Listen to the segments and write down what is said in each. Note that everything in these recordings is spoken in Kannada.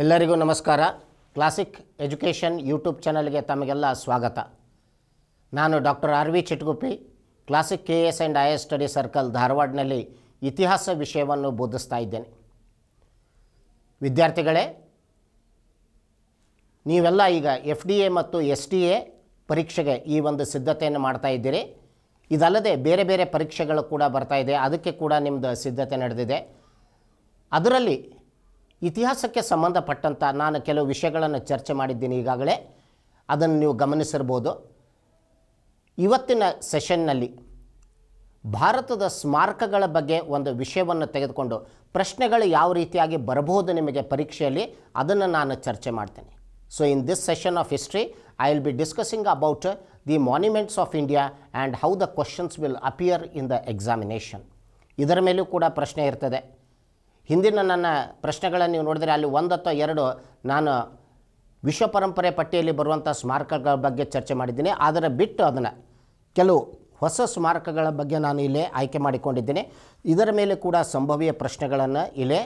ಎಲ್ಲರಿಗೂ ನಮಸ್ಕಾರ ಕ್ಲಾಸಿಕ್ ಎಜುಕೇಷನ್ ಯೂಟ್ಯೂಬ್ ಚಾನಲ್ಗೆ ತಮಗೆಲ್ಲ ಸ್ವಾಗತ ನಾನು doctor R V Chitguppi classic K S and I study circle ಧಾರವಾಡನಲ್ಲಿ ಇತಿಹಾಸ ವಿಷಯವನ್ನು ಬೋಧಿಸ್ತಾ ಇದ್ದೇನೆ ವಿದ್ಯಾರ್ಥಿಗಳೇ ನೀವೆಲ್ಲ ಈಗ ಎಫ್ ಡಿ ಎ ಮತ್ತು ಎಸ್ ಡಿ ಎ ಪರೀಕ್ಷೆಗೆ ಈ ಒಂದು ಸಿದ್ಧತೆಯನ್ನು ಮಾಡ್ತಾ ಇದ್ದೀರಿ ಇದಲ್ಲದೆ ಬೇರೆ ಬೇರೆ ಪರೀಕ್ಷೆಗಳು ಕೂಡ ಬರ್ತಾ ಇದೆ ಅದಕ್ಕೆ ಕೂಡ ನಿಮ್ಮದು ಸಿದ್ಧತೆ ನಡೆದಿದೆ ಅದರಲ್ಲಿ ಇತಿಹಾಸಕ್ಕೆ ಸಂಬಂಧಪಟ್ಟಂಥ ನಾನು ಕೆಲವು ವಿಷಯಗಳನ್ನು ಚರ್ಚೆ ಮಾಡಿದ್ದೀನಿ ಈಗಾಗಲೇ ಅದನ್ನು ನೀವು ಗಮನಿಸಿರ್ಬೋದು ಇವತ್ತಿನ ಸೆಷನ್ನಲ್ಲಿ ಭಾರತದ ಸ್ಮಾರಕಗಳ ಬಗ್ಗೆ ಒಂದು ವಿಷಯವನ್ನು ತೆಗೆದುಕೊಂಡು ಪ್ರಶ್ನೆಗಳು ಯಾವ ರೀತಿಯಾಗಿ ಬರಬಹುದು ನಿಮಗೆ ಪರೀಕ್ಷೆಯಲ್ಲಿ ಅದನ್ನು ನಾನು ಚರ್ಚೆ ಮಾಡ್ತೇನೆ so in this session of history I will be discussing about the monuments of India and how the questions will appear in the examination ಇದರ ಮೇಲೂ ಕೂಡ ಪ್ರಶ್ನೆ ಇರ್ತದೆ ಹಿಂದಿನ ನನ್ನ ಪ್ರಶ್ನೆಗಳನ್ನು ನೀವು ನೋಡಿದರೆ ಅಲ್ಲಿ ಒಂದು ಅಥವಾ ಎರಡು ನಾನು ವಿಶ್ವ ಪರಂಪರೆ ಪಟ್ಟಿಯಲ್ಲಿ ಬರುವಂಥ ಸ್ಮಾರಕಗಳ ಬಗ್ಗೆ ಚರ್ಚೆ ಮಾಡಿದ್ದೀನಿ ಆದರೆ ಬಿಟ್ಟು ಅದನ್ನು ಕೆಲವು ಹೊಸ ಸ್ಮಾರಕಗಳ ಬಗ್ಗೆ ನಾನು ಇಲ್ಲೇ ಆಯ್ಕೆ ಮಾಡಿಕೊಂಡಿದ್ದೇನೆ ಇದರ ಮೇಲೆ ಕೂಡ ಸಂಭವೀಯ ಪ್ರಶ್ನೆಗಳನ್ನು ಇಲ್ಲೇ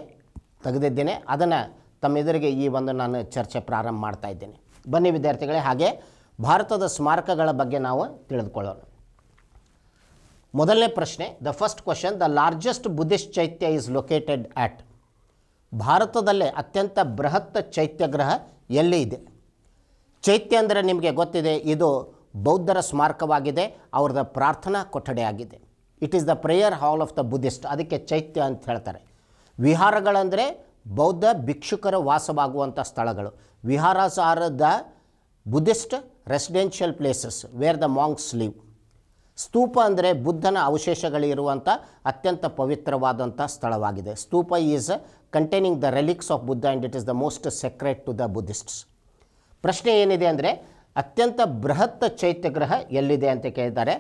ತೆಗೆದಿದ್ದೇನೆ ಅದನ್ನು ತಮ್ಮೆದುರಿಗೆ ಈ ಒಂದು ನಾನು ಚರ್ಚೆ ಪ್ರಾರಂಭ ಮಾಡ್ತಾ ಇದ್ದೇನೆ ಬನ್ನಿ ವಿದ್ಯಾರ್ಥಿಗಳೇ ಹಾಗೆ ಭಾರತದ ಸ್ಮಾರಕಗಳ ಬಗ್ಗೆ ನಾವು ತಿಳಿದುಕೊಳ್ಳೋಣ ಮೊದಲನೇ ಪ್ರಶ್ನೆ the first question the largest Buddhist chaitya is located at ಭಾರತದಲ್ಲೇ ಅತ್ಯಂತ ಬೃಹತ್ ಚೈತ್ಯಗ್ರಹ ಎಲ್ಲಿ ಇದೆ ಚೈತ್ಯ ಅಂದರೆ ನಿಮಗೆ ಗೊತ್ತಿದೆ ಇದು ಬೌದ್ಧರ ಸ್ಮಾರಕವಾಗಿದೆ ಅವರದ ಪ್ರಾರ್ಥನಾ ಕೊಠಡಿಯಾಗಿದೆ it is the prayer hall of the Buddhist ಅದಕ್ಕೆ ಚೈತ್ಯ ಅಂತ ಹೇಳ್ತಾರೆ ವಿಹಾರಗಳಂದರೆ ಬೌದ್ಧ ಭಿಕ್ಷುಕರ ವಾಸವಾಗುವಂಥ ಸ್ಥಳಗಳು ಸಾರದ Buddhist residential places where the monks live ಸ್ತೂಪ ಅಂದರೆ ಬುದ್ಧನ ಅವಶೇಷಗಳಿರುವಂಥ ಅತ್ಯಂತ ಪವಿತ್ರವಾದಂಥ ಸ್ಥಳವಾಗಿದೆ stupa is containing the relics of Buddha and it is the most sacred to the Buddhists ಪ್ರಶ್ನೆ ಏನಿದೆ ಅಂದರೆ ಅತ್ಯಂತ ಬೃಹತ್ ಚೈತ್ಯಗ್ರಹ ಎಲ್ಲಿದೆ ಅಂತ ಕೇಳಿದ್ದಾರೆ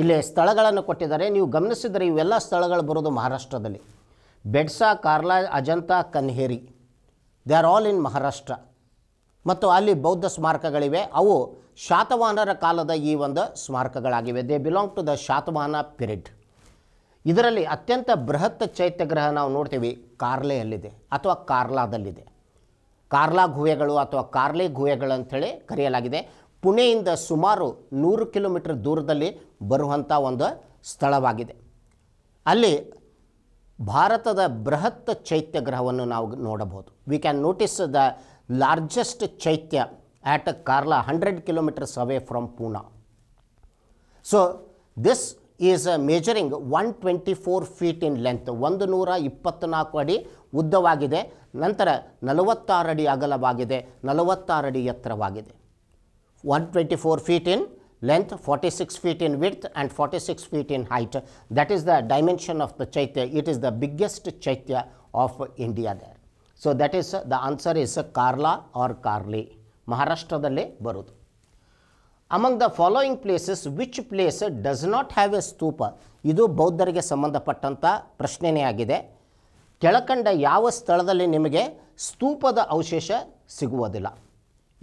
ಇಲ್ಲಿ ಸ್ಥಳಗಳನ್ನು ಕೊಟ್ಟಿದ್ದಾರೆ ನೀವು ಗಮನಿಸಿದರೆ ಇವೆಲ್ಲ ಸ್ಥಳಗಳು ಬರೋದು ಮಹಾರಾಷ್ಟ್ರದಲ್ಲಿ Bedsa Karla Ajanta Kanheri they are all in Maharashtra ಮತ್ತು ಅಲ್ಲಿ ಬೌದ್ಧ ಸ್ಮಾರಕಗಳಿವೆ ಅವು ಶಾತವಾಹನರ ಕಾಲದ ಈ ಒಂದು ಸ್ಮಾರಕಗಳಾಗಿವೆ they belong to the Satavahana period ಇದರಲ್ಲಿ ಅತ್ಯಂತ ಬೃಹತ್ ಚೈತ್ಯಗ್ರಹ ನಾವು ನೋಡ್ತೀವಿ ಕಾರ್ಲೆಯಲ್ಲಿದೆ ಅಥವಾ ಕಾರ್ಲಾದಲ್ಲಿದೆ ಕಾರ್ಲಾ ಗುಹೆಗಳು ಅಥವಾ ಕಾರ್ಲೆ ಗುಹೆಗಳು ಅಂಥೇಳಿ ಕರೆಯಲಾಗಿದೆ ಪುಣೆಯಿಂದ ಸುಮಾರು ನೂರು ಕಿಲೋಮೀಟರ್ ದೂರದಲ್ಲಿ ಬರುವಂಥ ಒಂದು ಸ್ಥಳವಾಗಿದೆ ಅಲ್ಲಿ ಭಾರತದ ಬೃಹತ್ ಚೈತ್ಯಗ್ರಹವನ್ನು ನಾವು ನೋಡಬಹುದು we can notice the largest Chaitya at Karla, 100 kilometers away from Pune. So, this is measuring 124 feet in length. Vandana, 124 adi uddavagide, nantara 46 adi agalavagide, 46 Yatra yatravagide. 124 feet in length, 46 feet in width and 46 feet in height. That is the dimension of the Chaitya. It is the biggest Chaitya of India there. So that is the answer is Karla or Karli ಮಹಾರಾಷ್ಟ್ರದಲ್ಲೇ ಬರೋದು among the following places which place does not have a stupa ಇದು ಬೌದ್ಧರಿಗೆ ಸಂಬಂಧಪಟ್ಟಂಥ ಪ್ರಶ್ನೆಯೇ ಆಗಿದೆ ಕೆಳಕಂಡ ಯಾವ ಸ್ಥಳದಲ್ಲಿ ನಿಮಗೆ ಸ್ತೂಪದ ಅವಶೇಷ ಸಿಗುವುದಿಲ್ಲ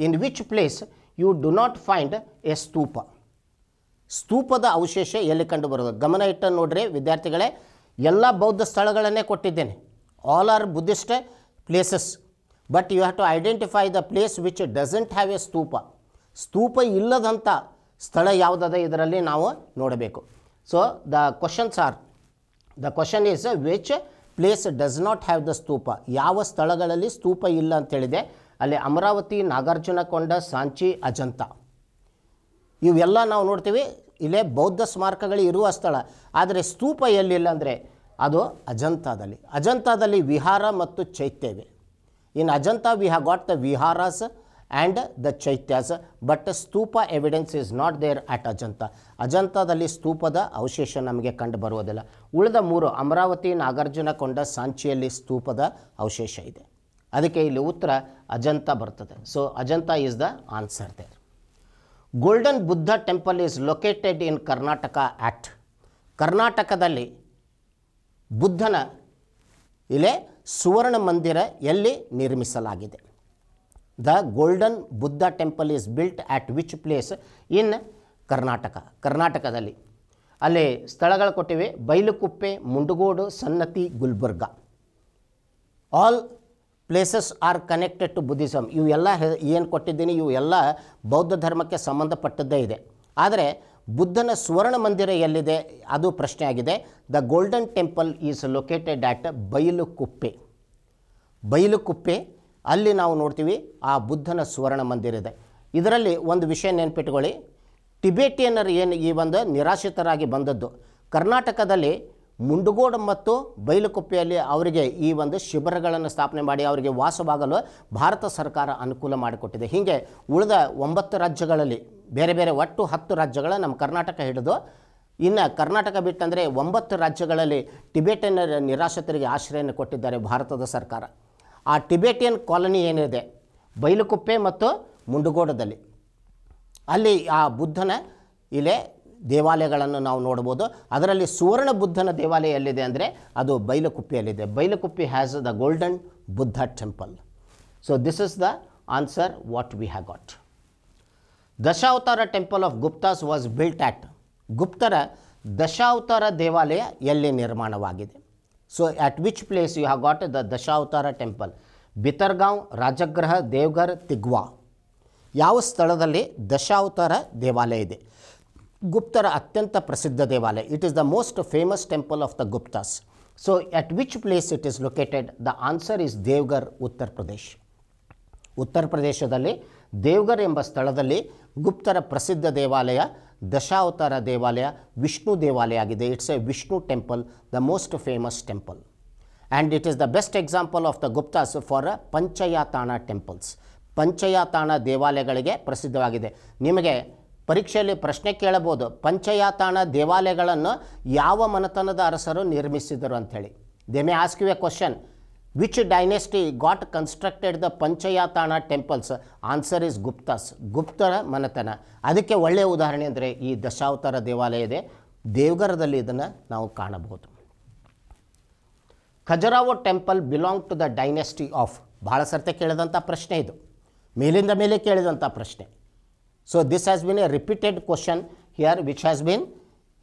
in which place you do not find a stupa ಸ್ತೂಪದ ಅವಶೇಷ ಎಲ್ಲಿ ಕಂಡು ಬರೋದು ಗಮನ ಇಟ್ಟು ನೋಡ್ರಿ ವಿದ್ಯಾರ್ಥಿಗಳೇ ಎಲ್ಲ ಬೌದ್ಧ ಸ್ಥಳಗಳನ್ನೇ ಕೊಟ್ಟಿದ್ದೇನೆ all are Buddhist places but you have to identify the place which doesn't have a stupa ಸ್ತೂಪ ಇಲ್ಲದಂಥ ಸ್ಥಳ ಯಾವುದದ ಇದರಲ್ಲಿ ನಾವು ನೋಡಬೇಕು so the questions are the question is which place does not have the stupa ಯಾವ ಸ್ಥಳಗಳಲ್ಲಿ ಸ್ತೂಪ ಇಲ್ಲ ಅಂತೇಳಿದೆ ಅಲ್ಲಿ ಅಮರಾವತಿ ನಾಗಾರ್ಜುನಕೊಂಡ ಸಾಂಚಿ ಅಜಂತ ಇವೆಲ್ಲ ನಾವು ನೋಡ್ತೀವಿ ಇಲ್ಲೇ ಬೌದ್ಧ ಸ್ಮಾರಕಗಳು ಇರುವ ಸ್ಥಳ ಆದರೆ ಸ್ತೂಪ ಎಲ್ಲಿಲ್ಲ ಅಂದರೆ ಅದು ಅಜಂತಾದಲ್ಲಿ ಅಜಂತಾದಲ್ಲಿ ವಿಹಾರ ಮತ್ತು ಚೈತ್ಯವೆ in Ajanta we have got the viharas and the chaityas but stupa evidence is not there at Ajanta ಅಜಂತಾದಲ್ಲಿ ಸ್ತೂಪದ ಅವಶೇಷ ನಮಗೆ ಕಂಡು ಬರುವುದಿಲ್ಲ ಉಳಿದ ಮೂರು ಅಮರಾವತಿ ಕೊಂಡ ಸಾಂಚಿಯಲ್ಲಿ ಸ್ತೂಪದ ಅವಶೇಷ ಇದೆ ಅದಕ್ಕೆ ಇಲ್ಲಿ ಉತ್ತರ ಅಜಂತ ಬರ್ತದೆ so Ajanta is the answer there golden Buddha temple is located in Karnataka act ಕರ್ನಾಟಕದಲ್ಲಿ ಬುದ್ಧನ ಇಲೆ ಸುವರ್ಣ ಮಂದಿರ ಎಲ್ಲಿ ನಿರ್ಮಿಸಲಾಗಿದೆ the golden Buddha temple is built at which place in Karnataka ಕರ್ನಾಟಕದಲ್ಲಿ ಅಲ್ಲಿ ಸ್ಥಳಗಳು ಕೊಟ್ಟಿವೆ Bylakuppe Mundgod Sannati Gulbarga all places are connected to Buddhism ಇವೆಲ್ಲ ಏನು ಕೊಟ್ಟಿದ್ದೀನಿ ಇವು ಎಲ್ಲ ಬೌದ್ಧ ಧರ್ಮಕ್ಕೆ ಸಂಬಂಧಪಟ್ಟದ್ದೇ ಇದೆ ಆದರೆ ಬುದ್ಧನ ಸುವರ್ಣ ಮಂದಿರ ಎಲ್ಲಿದೆ ಅದು ಪ್ರಶ್ನೆಯಾಗಿದೆ the golden temple is located at Bylakuppe Bylakuppe ಅಲ್ಲಿ ನಾವು ನೋಡ್ತೀವಿ ಆ ಬುದ್ಧನ ಸುವರ್ಣ ಮಂದಿರ ಇದೆ ಇದರಲ್ಲಿ ಒಂದು ವಿಷಯ ನೆನ್ಪಿಟ್ಕೊಳ್ಳಿ ಟಿಬೇಟಿಯನ್ನರು ಏನು ಈ ಒಂದು ನಿರಾಶ್ರಿತರಾಗಿ ಬಂದದ್ದು ಕರ್ನಾಟಕದಲ್ಲಿ ಮುಂಡಗೋಡು ಮತ್ತು ಬೈಲುಕುಪ್ಪೆಯಲ್ಲಿ ಅವರಿಗೆ ಈ ಒಂದು ಶಿಬಿರಗಳನ್ನು ಸ್ಥಾಪನೆ ಮಾಡಿ ಅವರಿಗೆ ವಾಸವಾಗಲು ಭಾರತ ಸರ್ಕಾರ ಅನುಕೂಲ ಮಾಡಿಕೊಟ್ಟಿದೆ ಹೀಗೆ ಉಳಿದ ಒಂಬತ್ತು ರಾಜ್ಯಗಳಲ್ಲಿ ಬೇರೆ ಬೇರೆ ಒಟ್ಟು ಹತ್ತು ರಾಜ್ಯಗಳ ನಮ್ಮ ಕರ್ನಾಟಕ ಹಿಡಿದು ಇನ್ನು ಕರ್ನಾಟಕ ಬಿಟ್ಟಂದರೆ ಒಂಬತ್ತು ರಾಜ್ಯಗಳಲ್ಲಿ ಟಿಬೇಟನ್ ನಿರಾಶ್ರಿತರಿಗೆ ಆಶ್ರಯವನ್ನು ಕೊಟ್ಟಿದ್ದಾರೆ ಭಾರತದ ಸರ್ಕಾರ ಆ ಟಿಬೇಟಿಯನ್ ಕಾಲೋನಿ ಏನಿದೆ ಬೈಲುಕುಪ್ಪೆ ಮತ್ತು ಮುಂಡುಗೋಡದಲ್ಲಿ ಅಲ್ಲಿ ಆ ಬುದ್ಧನ ಇಲೆ ದೇವಾಲಯಗಳನ್ನು ನಾವು ನೋಡ್ಬೋದು ಅದರಲ್ಲಿ ಸುವರ್ಣ ಬುದ್ಧನ ದೇವಾಲಯ ಎಲ್ಲಿದೆ ಅಂದರೆ ಅದು ಬೈಲಕುಪ್ಪೆಯಲ್ಲಿದೆ Bylakuppe has the golden Buddha temple so this is the answer what we have got Dashavatara temple of Guptas was built at ಗುಪ್ತರ ದಶಾವತಾರ ದೇವಾಲಯ ಎಲ್ಲಿ ನಿರ್ಮಾಣವಾಗಿದೆ so at which place you have got the Dashavatara temple Bhitargaon Rajgriha Deogarh Tigawa ಯಾವ ಸ್ಥಳದಲ್ಲಿ ದಶಾವತಾರ ದೇವಾಲಯ ಇದೆ ಗುಪ್ತರ ಅತ್ಯಂತ ಪ್ರಸಿದ್ಧ ದೇವಾಲಯ it is the most famous temple of the Guptas so at which place it is located the answer is Deogarh Uttar Pradesh ಉತ್ತರ ಪ್ರದೇಶದಲ್ಲಿ ದೇವ್ಗರ್ ಎಂಬ ಸ್ಥಳದಲ್ಲಿ ಗುಪ್ತರ ಪ್ರಸಿದ್ಧ ದೇವಾಲಯ ದಶಾವತಾರ ದೇವಾಲಯ ವಿಷ್ಣು ದೇವಾಲಯ ಆಗಿದೆ it's a Vishnu temple the most famous temple and it is the best example of the Guptas for panchayatana temples ಪಂಚಯಾತಾಣ ದೇವಾಲಯಗಳಿಗೆ ಪ್ರಸಿದ್ಧವಾಗಿದೆ ನಿಮಗೆ ಪರೀಕ್ಷೆಯಲ್ಲಿ ಪ್ರಶ್ನೆ ಕೇಳಬಹುದು ಪಂಚಯಾತಾಣ ದೇವಾಲಯಗಳನ್ನು ಯಾವ ಮನತನದ ಅರಸರು ನಿರ್ಮಿಸಿದರು ಅಂಥೇಳಿ they may ask you a question which dynasty got constructed the panchayatana temples answer is Guptas ಗುಪ್ತರ ಮನೆತನ ಅದಕ್ಕೆ ಒಳ್ಳೆಯ ಉದಾಹರಣೆ ಅಂದರೆ ಈ ದಶಾವತಾರ ದೇವಾಲಯ ಇದೆ ದೇವಗರದಲ್ಲಿ ಇದನ್ನು ನಾವು ಕಾಣಬಹುದು Khajuraho temple belong to the dynasty of ಭಾಳ ಸರ್ತೆ ಕೇಳಿದಂಥ ಪ್ರಶ್ನೆ ಇದು ಮೇಲಿಂದ ಮೇಲೆ ಕೇಳಿದಂಥ ಪ್ರಶ್ನೆ so this has been a repeated question here which has been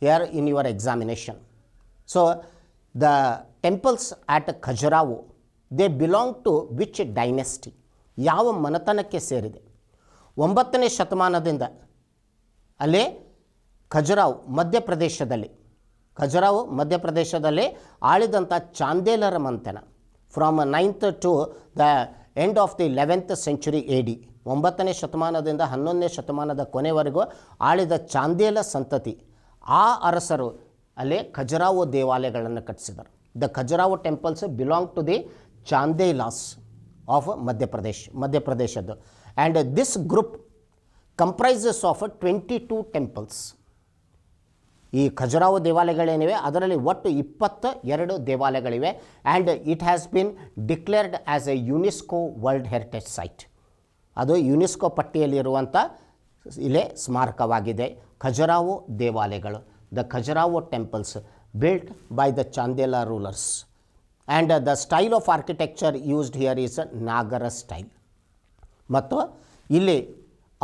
here in your examination so the temples at Khajuraho they belong to which dynasty ಯಾವ ಮನತನಕ್ಕೆ ಸೇರಿದೆ ಒಂಬತ್ತನೇ ಶತಮಾನದಿಂದ ಅಲ್ಲಿ ಖಜುರಾವ್ ಮಧ್ಯಪ್ರದೇಶದಲ್ಲಿ ಖಜುರಾವ್ ಮಧ್ಯಪ್ರದೇಶದಲ್ಲಿ ಆಳಿದಂಥ ಚಾಂದೇಲರ ಮಂಥನ from ninth to the end of the eleventh century A D ಒಂಬತ್ತನೇ ಶತಮಾನದಿಂದ ಹನ್ನೊಂದನೇ ಶತಮಾನದ ಕೊನೆವರೆಗೂ ಆಳಿದ ಚಾಂದೇಲ ಸಂತತಿ ಆ ಅರಸರು ಅಲ್ಲಿ ಖಜುರಾವು ದೇವಾಲಯಗಳನ್ನು ಕಟ್ಟಿಸಿದರು the Khajuraho temples belong to the Chandelas of Madhya Pradesh ಮಧ್ಯಪ್ರದೇಶದ್ದು and this group comprises of twenty two temples ಈ ಖಜುರಾವು ದೇವಾಲಯಗಳೇನಿವೆ ಅದರಲ್ಲಿ ಒಟ್ಟು ಇಪ್ಪತ್ತ ಎರಡು ದೇವಾಲಯಗಳಿವೆ and it has been declared as a UNESCO world heritage site ಅದು ಯುನೆಸ್ಕೋ ಪಟ್ಟಿಯಲ್ಲಿರುವಂಥ ಇಲ್ಲೇ ಸ್ಮಾರಕವಾಗಿದೆ ಖಜುರಾವು ದೇವಾಲಯಗಳು the Khajuraho temples built by the Chandela rulers and the style of architecture used here is Nagara style ಮತ್ತು ಇಲ್ಲಿ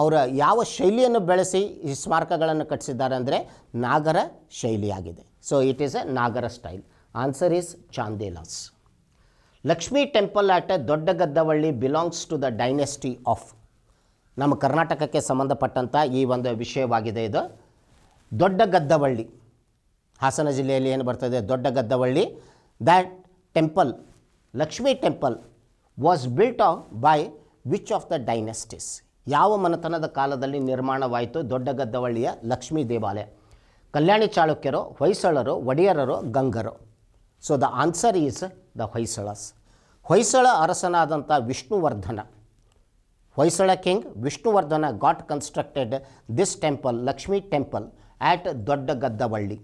ಅವರ ಯಾವ ಶೈಲಿಯನ್ನು ಬೆಳೆಸಿ ಈ ಸ್ಮಾರಕಗಳನ್ನು ಕಟ್ಟಿಸಿದ್ದಾರೆ ಅಂದರೆ ನಾಗರ ಶೈಲಿಯಾಗಿದೆ so it is a Nagara style answer is Chandelas Lakshmi temple at Dodda Gaddavalli belongs to the dynasty of ನಮ್ಮ ಕರ್ನಾಟಕಕ್ಕೆ ಸಂಬಂಧಪಟ್ಟಂಥ ಈ ಒಂದು ವಿಷಯವಾಗಿದೆ ಇದು ದೊಡ್ಡ ಗದ್ದವಳ್ಳಿ ಹಾಸನ ಜಿಲ್ಲೆಯಲ್ಲಿ ಏನು ಬರ್ತದೆ Dodda Gaddavalli that temple, Lakshmi temple, was built by which of the dynasties? ಯಾವ ಮನೆತನದ ಕಾಲದಲ್ಲಿ ನಿರ್ಮಾಣವಾಯಿತು ದೊಡ್ಡಗದ್ದವಳ್ಳಿಯ ಲಕ್ಷ್ಮೀ ದೇವಾಲಯ ಕಲ್ಯಾಣಿ ಚಾಳುಕ್ಯರು ಹೊಯ್ಸಳರು ಒಡೆಯರರು ಗಂಗರು so the answer is the Hoysalas Hoysala ಅರಸನಾದಂಥ Vishnuvardhana Hoysala king Vishnuvardhana got constructed this temple Lakshmi temple at Doddagaddavalli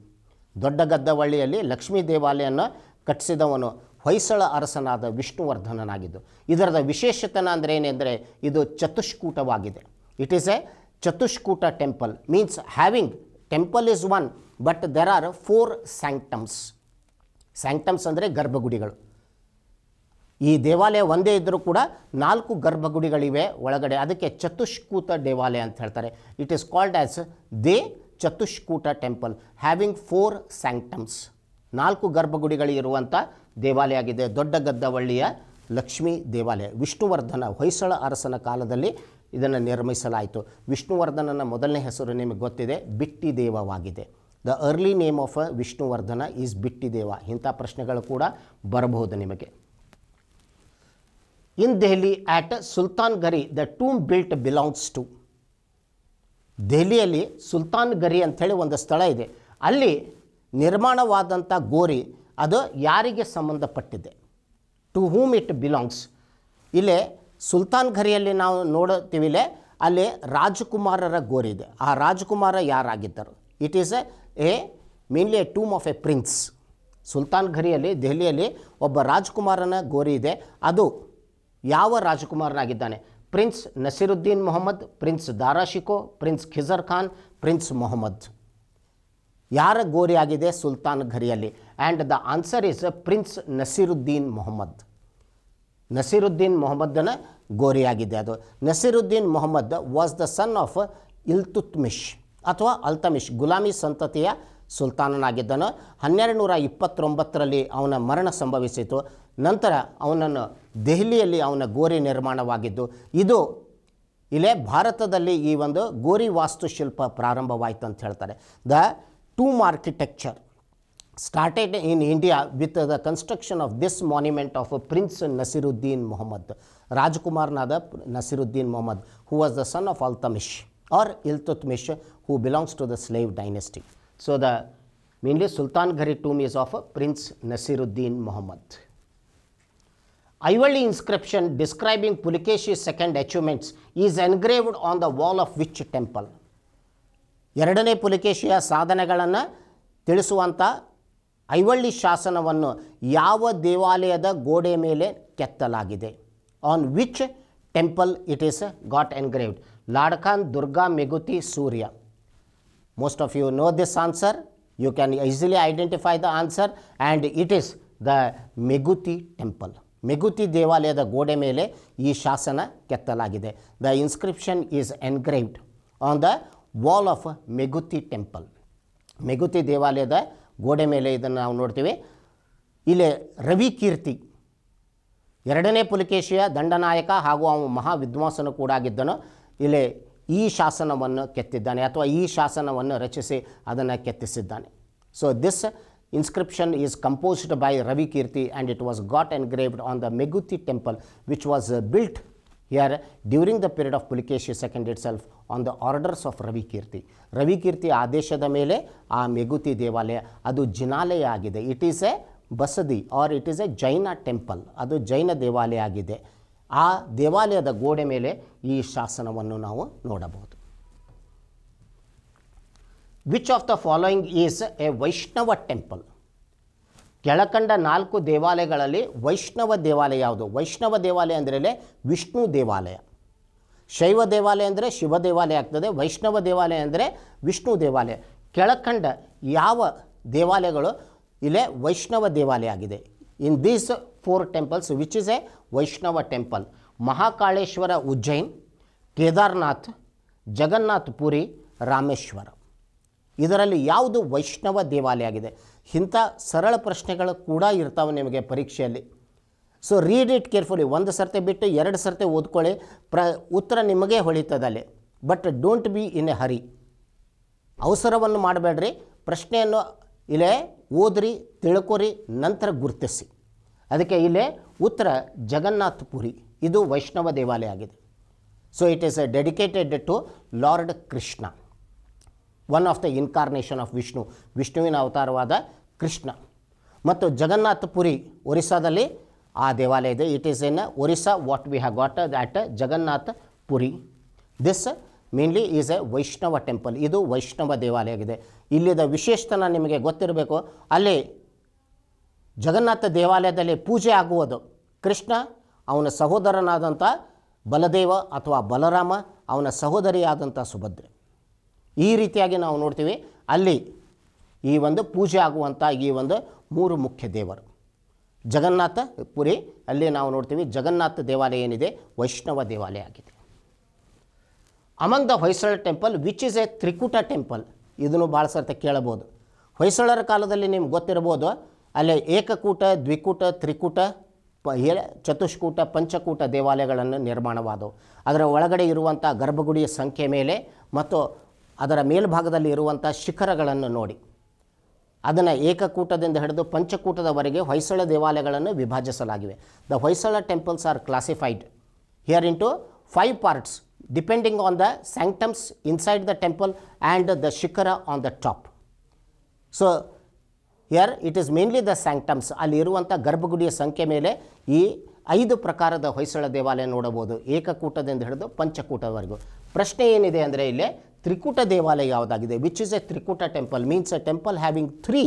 ದೊಡ್ಡಗದ್ದವಳ್ಳಿಯಲ್ಲಿ ಲಕ್ಷ್ಮೀ ದೇವಾಲಯನ ಕಟ್ಟಿಸಿದವನು ಹೊಯ್ಸಳ ಅರಸನಾದ ವಿಷ್ಣುವರ್ಧನನಾಗಿದ್ದು ಇದರದ ವಿಶೇಷತನ ಅಂದರೆ ಏನೆಂದರೆ ಇದು ಚತುಷ್ಕೂಟವಾಗಿದೆ it is a chatushkuta temple means having temple is one but there are four sanctums sanctums ಅಂದರೆ ಗರ್ಭಗುಡಿಗಳು ಈ ದೇವಾಲಯ ಒಂದೇ ಇದ್ದರೂ ಕೂಡ ನಾಲ್ಕು ಗರ್ಭಗುಡಿಗಳಿವೆ ಒಳಗಡೆ ಅದಕ್ಕೆ ಚತುಷ್ಕೂತ ದೇವಾಲಯ ಅಂತ ಹೇಳ್ತಾರೆ it is called as the chatushkuta temple having four sanctums ನಾಲ್ಕು ಗರ್ಭಗುಡಿಗಳು ದೇವಾಲಯ ಆಗಿದೆ ದೊಡ್ಡ ಗದ್ದವಳ್ಳಿಯ ಲಕ್ಷ್ಮೀ ದೇವಾಲಯ ವಿಷ್ಣುವರ್ಧನ ಹೊಯ್ಸಳ ಅರಸನ ಕಾಲದಲ್ಲಿ ಇದನ್ನು ನಿರ್ಮಿಸಲಾಯಿತು ವಿಷ್ಣುವರ್ಧನನ ಮೊದಲನೇ ಹೆಸರು ನಿಮಗೆ ಗೊತ್ತಿದೆ ಬಿಟ್ಟಿ ದೇವವಾಗಿದೆ the early name of Vishnuvardhana is Bitti Deva ಇಂಥ ಪ್ರಶ್ನೆಗಳು ಕೂಡ ಬರಬಹುದು ನಿಮಗೆ ಇನ್ Delhi at Sultan Ghari the tomb built belongs to ದೆಹಲಿಯಲ್ಲಿ ಸುಲ್ತಾನ್ ಗರಿ ಅಂಥೇಳಿ ಒಂದು ಸ್ಥಳ ಇದೆ ಅಲ್ಲಿ ನಿರ್ಮಾಣವಾದಂಥ ಗೋರಿ ಅದು ಯಾರಿಗೆ ಸಂಬಂಧಪಟ್ಟಿದೆ ಟು ಹೂಮ್ ಇಟ್ ಬಿಲಾಂಗ್ಸ್ ಇಲ್ಲೇ ಸುಲ್ತಾನ್ ಘರಿಯಲ್ಲಿ ನಾವು ನೋಡುತ್ತೀವಿಲೆ ಅಲ್ಲಿ ರಾಜಕುಮಾರರ ಗೋರಿ ಇದೆ ಆ ರಾಜಕುಮಾರ ಯಾರಾಗಿದ್ದರು it is a mainly a tomb of a prince Sultan ಘರಿಯಲ್ಲಿ ದೆಹಲಿಯಲ್ಲಿ ಒಬ್ಬ ರಾಜಕುಮಾರನ ಗೋರಿ ಇದೆ ಅದು ಯಾವ ರಾಜಕುಮಾರನಾಗಿದ್ದಾನೆ prince Nasiruddin Mohammad prince Dara Shikoh prince Khizr Khan prince Mohammad ಯಾರ ಗೋರಿಯಾಗಿದೆ ಸುಲ್ತಾನ್ ಘರಿಯಲ್ಲಿ and the answer is prince Nasiruddin Mohammad Nasiruddin ಮೊಹಮ್ಮದನ ಗೋರಿಯಾಗಿದೆ ಅದು Nasiruddin Mohammad was the son of Iltutmish ಅಥವಾ ಅಲ್ತಮಿಶ್ ಗುಲಾಮಿ ಸಂತತಿಯ ಸುಲ್ತಾನನಾಗಿದ್ದನು ಹನ್ನೆರಡು ನೂರ ಇಪ್ಪತ್ತೊಂಬತ್ತರಲ್ಲಿ ಅವನ ಮರಣ ಸಂಭವಿಸಿತು ನಂತರ ಅವನನ್ನು ದೆಹಲಿಯಲ್ಲಿ ಅವನ ಗೋರಿ ನಿರ್ಮಾಣವಾಗಿದ್ದು ಇದು ಇಲ್ಲೇ ಭಾರತದಲ್ಲಿ ಈ ಒಂದು ಗೋರಿ ವಾಸ್ತುಶಿಲ್ಪ ಪ್ರಾರಂಭವಾಯಿತು ಅಂತ ಹೇಳ್ತಾರೆ the tomb architecture started in India with the construction of this monument of a Prince Nasiruddin Muhammad, Rajkumar Nada Nasiruddin Muhammad, who was the son of Altamish or Iltutmish, who belongs to the slave dynasty. So, the mainly Sultan Ghari tomb is of a Prince Nasiruddin Muhammad. Ivaldi inscription describing Pulikeshi's second achievements is engraved on the wall of which temple? ಎರಡನೇ ಪುಲಿಕೇಶಿಯ ಸಾಧನೆಗಳನ್ನು ತಿಳಿಸುವಂಥ ಐವಳ್ಳಿ ಶಾಸನವನ್ನು ಯಾವ ದೇವಾಲಯದ ಗೋಡೆ ಮೇಲೆ ಕೆತ್ತಲಾಗಿದೆ on which temple it is got engraved Ladkhan Durga Meguti Surya most of you know this answer you can easily identify the answer and it is the Meguti temple Meguti ದೇವಾಲಯದ ಗೋಡೆ ಮೇಲೆ ಈ ಶಾಸನ ಕೆತ್ತಲಾಗಿದೆ the inscription is engraved on the wall of Meguti temple Meguti ದೇವಾಲಯದ ಗೋಡೆ ಮೇಲೆ ಇದನ್ನು ನಾವು ನೋಡ್ತೀವಿ ಇಲ್ಲಿ ರವಿ ಕೀರ್ತಿ ಎರಡನೇ ಪುಲಿಕೇಶಿಯ ದಂಡನಾಯಕ ಹಾಗೂ ಅವನು ಮಹಾವಿದ್ವಾಂಸನು ಕೂಡ ಆಗಿದ್ದನು ಇಲ್ಲಿ ಈ ಶಾಸನವನ್ನು ಕೆತ್ತಿದ್ದಾನೆ ಅಥವಾ ಈ ಶಾಸನವನ್ನು ರಚಿಸಿ ಅದನ್ನು ಕೆತ್ತಿಸಿದ್ದಾನೆ so this inscription is composed by Ravi Kirti and it was got engraved on the Meguti temple which was built Here, during the period of Pulakeshi second itself on the orders of Ravikirti Ravi ಆದೇಶದ ಮೇಲೆ ಆ ಮೆಗುತಿ ದೇವಾಲಯ ಅದು ಜಿನಾಲಯ ಆಗಿದೆ it is a basadi or it is a Jaina temple ಅದು ಜೈನ ದೇವಾಲಯ ಆಗಿದೆ ಆ ದೇವಾಲಯದ ಗೋಡೆ ಮೇಲೆ ಈ ಶಾಸನವನ್ನು ನಾವು ನೋಡಬಹುದು which of the following is a Vaishnava temple ಕೆಳಕಂಡ ನಾಲ್ಕು ದೇವಾಲಯಗಳಲ್ಲಿ ವೈಷ್ಣವ ದೇವಾಲಯ ಯಾವುದು ವೈಷ್ಣವ ದೇವಾಲಯ ಅಂದರೆ ವಿಷ್ಣು ದೇವಾಲಯ ಶೈವ ದೇವಾಲಯ ಅಂದರೆ ಶಿವ ದೇವಾಲಯ ಆಗ್ತದೆ ವೈಷ್ಣವ ದೇವಾಲಯ ಅಂದರೆ ವಿಷ್ಣು ದೇವಾಲಯ ಕೆಳಕಂಡ ಯಾವ ದೇವಾಲಯಗಳು ಇಲ್ಲೇ ವೈಷ್ಣವ ದೇವಾಲಯ ಆಗಿದೆ in these four temples which is a Vaishnava temple Mahakaleshwar Ujjain Kedarnath Jagannath Puri Rameshwara ಇದರಲ್ಲಿ ಯಾವುದು ವೈಷ್ಣವ ದೇವಾಲಯ ಆಗಿದೆ ಇಂಥ ಸರಳ ಪ್ರಶ್ನೆಗಳು ಕೂಡ ಇರ್ತಾವೆ ನಿಮಗೆ ಪರೀಕ್ಷೆಯಲ್ಲಿ ಸೊ ರೀಡ್ ಇಟ್ ಕೇರ್ಫುಲಿ ಒಂದು ಸರ್ತೆ ಬಿಟ್ಟು ಎರಡು ಸರ್ತೆ ಓದ್ಕೊಳ್ಳಿ ಪ್ರ ಉತ್ತರ ನಿಮಗೆ ಹೊಳಿತದಲ್ಲಿ but don't be in a hurry ಅವಸರವನ್ನು ಮಾಡಬೇಡ್ರಿ ಪ್ರಶ್ನೆಯನ್ನು ಇಲ್ಲೇ ಓದ್ರಿ ತಿಳ್ಕೊರಿ ನಂತರ ಗುರುತಿಸಿ ಅದಕ್ಕೆ ಇಲ್ಲೇ ಉತ್ತರ ಪುರಿ ಇದು ವೈಷ್ಣವ ದೇವಾಲಯ ಆಗಿದೆ so it is a dedicated to lord Krishna one of the incarnation of Vishnu ವಿಷ್ಣುವಿನ ಅವತಾರವಾದ ಕೃಷ್ಣ ಮತ್ತು ಜಗನ್ನಾಥ್ ಪುರಿ ಒರಿಸ್ಸಾದಲ್ಲಿ ಆ ದೇವಾಲಯ ಇದೆ it is in Orissa what we have got that Jagannatha Puri this mainly is a Vaishnava temple ಇದು ವೈಷ್ಣವ ದೇವಾಲಯ ಆಗಿದೆ ಇಲ್ಲಿದ ವಿಶೇಷತನ ನಿಮಗೆ ಗೊತ್ತಿರಬೇಕು ಅಲ್ಲಿ ಜಗನ್ನಾಥ ದೇವಾಲಯದಲ್ಲಿ ಪೂಜೆ ಆಗುವುದು ಕೃಷ್ಣ ಅವನ ಸಹೋದರನಾದಂಥ ಬಲದೇವ ಅಥವಾ ಬಲರಾಮ ಅವನ ಸಹೋದರಿಯಾದಂಥ ಸುಭದ್ರೆ ಈ ರೀತಿಯಾಗಿ ನಾವು ನೋಡ್ತೀವಿ ಅಲ್ಲಿ ಈ ಒಂದು ಪೂಜೆ ಆಗುವಂಥ ಈ ಒಂದು ಮೂರು ಮುಖ್ಯ ದೇವರು ಜಗನ್ನಾಥ ಪುರಿ ಅಲ್ಲಿ ನಾವು ನೋಡ್ತೀವಿ ಜಗನ್ನಾಥ ದೇವಾಲಯ ಏನಿದೆ ವೈಷ್ಣವ ದೇವಾಲಯ ಆಗಿದೆ among the Hoysala temple which is a trikuta temple ಇದನ್ನು ಭಾಳ ಸರ್ತ ಕೇಳಬೋದು ಹೊಯ್ಸಳರ ಕಾಲದಲ್ಲಿ ನಿಮ್ಗೆ ಗೊತ್ತಿರ್ಬೋದು ಅಲ್ಲಿ ಏಕಕೂಟ ದ್ವಿಕೂಟ ತ್ರಿಕೂಟ ಪ ಚತುಷ್ಕೂಟ ಪಂಚಕೂಟ ದೇವಾಲಯಗಳನ್ನು ನಿರ್ಮಾಣವಾದವು ಅದರ ಒಳಗಡೆ ಇರುವಂಥ ಗರ್ಭಗುಡಿಯ ಸಂಖ್ಯೆ ಮೇಲೆ ಮತ್ತು ಅದರ ಮೇಲ್ಭಾಗದಲ್ಲಿ ಇರುವಂಥ ಶಿಖರಗಳನ್ನು ನೋಡಿ ಅದನ್ನು ಏಕಕೂಟದಿಂದ ಹಿಡಿದು ಪಂಚಕೂಟದವರೆಗೆ ಹೊಯ್ಸಳ ದೇವಾಲಯಗಳನ್ನು ವಿಭಾಜಿಸಲಾಗಿವೆ the Hoysala temples are classified here into five parts depending on the sanctums inside the temple and the shikhara on the top so here it is mainly the sanctums ಅಲ್ಲಿ ಗರ್ಭಗುಡಿಯ ಸಂಖ್ಯೆ ಮೇಲೆ ಈ ಐದು ಪ್ರಕಾರದ ಹೊಯ್ಸಳ ದೇವಾಲಯ ನೋಡಬಹುದು ಏಕಕೂಟದಿಂದ ಹಿಡಿದು ಪಂಚಕೂಟದವರೆಗೂ ಪ್ರಶ್ನೆ ಏನಿದೆ ಅಂದರೆ ಇಲ್ಲಿ ತ್ರಿಕೂಟ ದೇವಾಲಯ ಯಾವುದಾಗಿದೆ which is a trikuta temple means a temple having three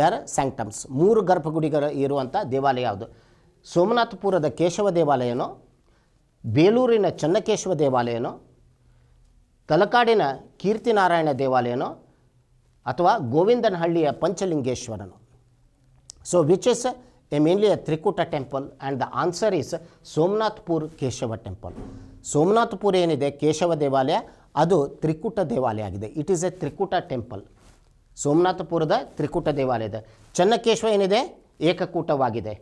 ಯಾರ ಸ್ಯಾಂಕ್ಟಮ್ಸ್ ಮೂರು ಗರ್ಭಗುಡಿಗಳು ಇರುವಂಥ ದೇವಾಲಯ ಯಾವುದು ಸೋಮನಾಥಪುರದ ಕೇಶವ ದೇವಾಲಯನೋ ಬೇಲೂರಿನ ಚನ್ನಕೇಶವ ದೇವಾಲಯನೋ ತಲಕಾಡಿನ ಕೀರ್ತಿನಾರಾಯಣ ದೇವಾಲಯನೋ ಅಥವಾ ಗೋವಿಂದನಹಳ್ಳಿಯ ಪಂಚಲಿಂಗೇಶ್ವರನು so which is a mainly a trikuta temple and the answer is Somanathpur Keshava temple Somanathpur ಏನಿದೆ ಕೇಶವ ದೇವಾಲಯ ಅದು ತ್ರಿಕೂಟ ದೇವಾಲಯ ಆಗಿದೆ it is a trikuta temple ಸೋಮನಾಥಪುರದ ತ್ರಿಕೂಟ ದೇವಾಲಯದ ಚನ್ನಕೇಶ್ವ ಏನಿದೆ ಏಕಕೂಟವಾಗಿದೆ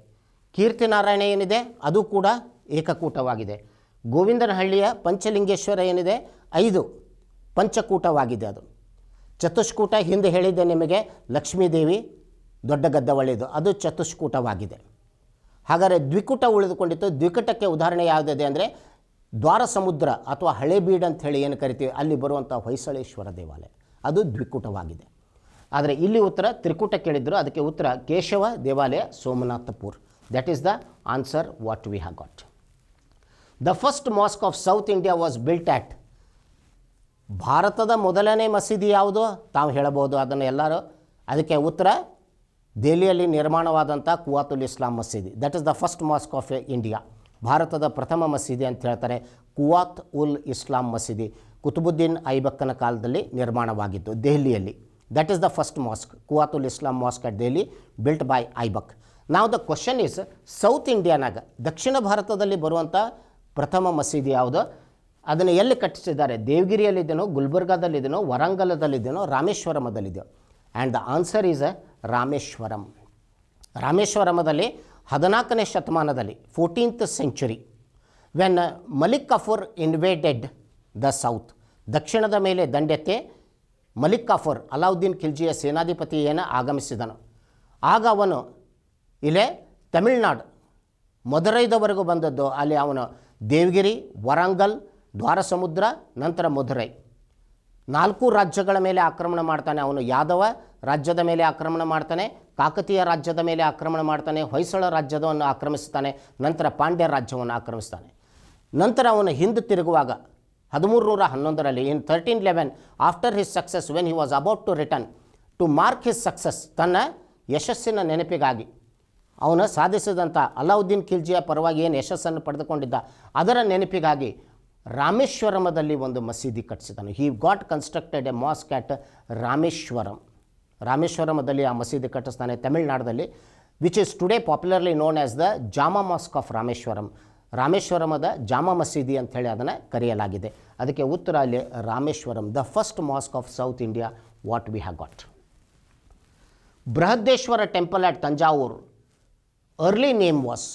ಕೀರ್ತಿನಾರಾಯಣ ಏನಿದೆ ಅದು ಕೂಡ ಏಕಕೂಟವಾಗಿದೆ ಗೋವಿಂದನಹಳ್ಳಿಯ ಪಂಚಲಿಂಗೇಶ್ವರ ಏನಿದೆ ಐದು ಪಂಚಕೂಟವಾಗಿದೆ ಅದು ಚತುಷ್ಕೂಟ ಹಿಂದೆ ಹೇಳಿದ್ದೆ ನಿಮಗೆ ಲಕ್ಷ್ಮೀದೇವಿ ದೊಡ್ಡ ಗದ್ದವಳಿದು ಅದು ಚತುಷ್ಕೂಟವಾಗಿದೆ ಹಾಗಾದರೆ ದ್ವಿಕೂಟ ಉಳಿದುಕೊಂಡಿತ್ತು ದ್ವಿಕೂಟಕ್ಕೆ ಉದಾಹರಣೆ ಯಾವುದಿದೆ ಅಂದರೆ ದ್ವಾರ ಸಮುದ್ರ ಅಥವಾ ಹಳೆಬೀಡ್ ಅಂತ ಹೇಳಿ ಏನು ಕರಿತೀವಿ ಅಲ್ಲಿ ಬರುವಂಥ ಹೊಯ್ಸಳೇಶ್ವರ ದೇವಾಲಯ ಅದು ದ್ವಿಕುಟವಾಗಿದೆ ಆದರೆ ಇಲ್ಲಿ ಉತ್ತರ ತ್ರಿಕೂಟ ಕೇಳಿದ್ರು ಅದಕ್ಕೆ ಉತ್ತರ ಕೇಶವ ದೇವಾಲಯ Somanathpur that is the answer what we have got the first mosque of south India was built at ಭಾರತದ ಮೊದಲನೇ ಮಸೀದಿ ಯಾವುದು ತಾವು ಹೇಳಬಹುದು ಅದನ್ನು ಎಲ್ಲರೂ ಅದಕ್ಕೆ ಉತ್ತರ ದೆಹಲಿಯಲ್ಲಿ ನಿರ್ಮಾಣವಾದಂಥ ಕುವಾತುಲ್ ಇಸ್ಲಾಂ ಮಸೀದಿ that is the first mosque of India ಭಾರತದ ಪ್ರಥಮ ಮಸೀದಿ ಅಂತ ಹೇಳ್ತಾರೆ ಕುವಾತ್ ಉಲ್ ಇಸ್ಲಾಂ ಮಸೀದಿ ಕುತುಬುದ್ದೀನ್ ಐಬಕ್ಕನ ಕಾಲದಲ್ಲಿ ನಿರ್ಮಾಣವಾಗಿತ್ತು ದೆಹಲಿಯಲ್ಲಿ that is the first mosque Quwwat ul Islam mosque at Delhi built by Aibak ನಾವು ದ ಕ್ವಶನ್ ಈಸ್ ಸೌತ್ ಇಂಡಿಯಾನಾಗ ದಕ್ಷಿಣ ಭಾರತದಲ್ಲಿ ಬರುವಂಥ ಪ್ರಥಮ ಮಸೀದಿ ಯಾವುದು ಅದನ್ನು ಎಲ್ಲಿ ಕಟ್ಟಿಸಿದ್ದಾರೆ ದೇವಗಿರಿಯಲ್ಲಿದ್ದೇನೋ ಗುಲ್ಬರ್ಗಾದಲ್ಲಿದ್ದೇನೋ ವರಂಗಲದಲ್ಲಿದ್ದೇನೋ ರಾಮೇಶ್ವರಮದಲ್ಲಿದೆಯೋ and the answer is Rameshwaram ರಾಮೇಶ್ವರಮದಲ್ಲಿ ಹದಿನಾಲ್ಕನೇ ಶತಮಾನದಲ್ಲಿ fourteenth century when Malik Kafur invaded the south ದಕ್ಷಿಣದ ಮೇಲೆ ದಂಡೆತ್ತೆ ಮಲಿಕ್ ಕಾಫರ್ ಅಲಾವುದ್ದೀನ್ ಖಿಲ್ಜಿಯ ಸೇನಾಧಿಪತಿಯನ್ನು ಆಗಮಿಸಿದನು ಆಗ ಅವನು ಇಲ್ಲೇ ತಮಿಳ್ನಾಡು ಮಧುರೈದವರೆಗೂ ಬಂದದ್ದು ಅಲ್ಲಿ ಅವನು ದೇವಗಿರಿ ವರಂಗಲ್ ದ್ವಾರಸಮುದ್ರ ನಂತರ ಮಧುರೈ ನಾಲ್ಕು ರಾಜ್ಯಗಳ ಮೇಲೆ ಆಕ್ರಮಣ ಮಾಡ್ತಾನೆ ಅವನು ಯಾದವ ರಾಜ್ಯದ ಮೇಲೆ ಆಕ್ರಮಣ ಮಾಡ್ತಾನೆ ಕಾಕತೀಯ ರಾಜ್ಯದ ಮೇಲೆ ಆಕ್ರಮಣ ಮಾಡ್ತಾನೆ ಹೊಯ್ಸಳ ರಾಜ್ಯದವನ್ನು ಆಕ್ರಮಿಸ್ತಾನೆ ನಂತರ ಪಾಂಡ್ಯ ರಾಜ್ಯವನ್ನು ಆಕ್ರಮಿಸ್ತಾನೆ ನಂತರ ಅವನು ಹಿಂದೆ ತಿರುಗುವಾಗ ಹದಿಮೂರು ನೂರ ಹನ್ನೊಂದರಲ್ಲಿ in thirteen eleven after his success when he was about to return to mark his success ತನ್ನ ಯಶಸ್ಸಿನ ನೆನಪಿಗಾಗಿ ಅವನು ಸಾಧಿಸಿದಂಥ ಅಲಾವುದ್ದೀನ್ ಖಿಲ್ಜಿಯ ಪರವಾಗಿ ಏನು ಯಶಸ್ಸನ್ನು ಪಡೆದುಕೊಂಡಿದ್ದ ಅದರ ನೆನಪಿಗಾಗಿ ರಾಮೇಶ್ವರಮದಲ್ಲಿ ಒಂದು ಮಸೀದಿ ಕಟ್ಟಿಸಿದನು he got constructed a mosque at Rameshwaram ರಾಮೇಶ್ವರಮದಲ್ಲಿ ಆ ಮಸೀದಿ ಕಟ್ಟಿಸ್ತಾನೆ ತಮಿಳ್ನಾಡದಲ್ಲಿ which is today popularly known as the Jama mosque of Rameshwaram ರಾಮೇಶ್ವರಮದ ಜಾಮ ಮಸೀದಿ ಅಂಥೇಳಿ ಅದನ್ನು ಕರೆಯಲಾಗಿದೆ ಅದಕ್ಕೆ ಉತ್ತರ ಅಲ್ಲಿ Rameshwaram the first mosque of south India what we have got Brihadeshwara temple at Thanjavur early name was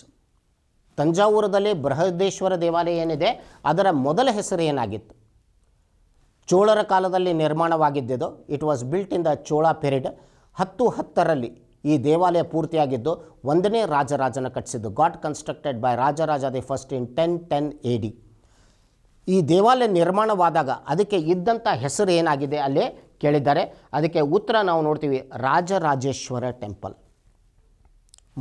ತಂಜಾವೂರದಲ್ಲಿ ಬೃಹದೇಶ್ವರ ದೇವಾಲಯ ಏನಿದೆ ಅದರ ಮೊದಲ ಹೆಸರು ಏನಾಗಿತ್ತು ಚೋಳರ ಕಾಲದಲ್ಲಿ ನಿರ್ಮಾಣವಾಗಿದ್ದು it was built in the Chola period ಹತ್ತು ಹತ್ತರಲ್ಲಿ ಈ ದೇವಾಲಯ ಪೂರ್ತಿಯಾಗಿದ್ದು ಒಂದನೇ ರಾಜರಾಜನ ಕಟ್ಟಿಸಿದ್ದು got constructed by Rajaraja the first in ten ten A D ಈ ದೇವಾಲಯ ನಿರ್ಮಾಣವಾದಾಗ ಅದಕ್ಕೆ ಇದ್ದಂಥ ಹೆಸರು ಏನಾಗಿದೆ ಅಲ್ಲಿ ಕೇಳಿದ್ದಾರೆ ಅದಕ್ಕೆ ಉತ್ತರ ನಾವು ನೋಡ್ತೀವಿ ರಾಜರಾಜೇಶ್ವರ ಟೆಂಪಲ್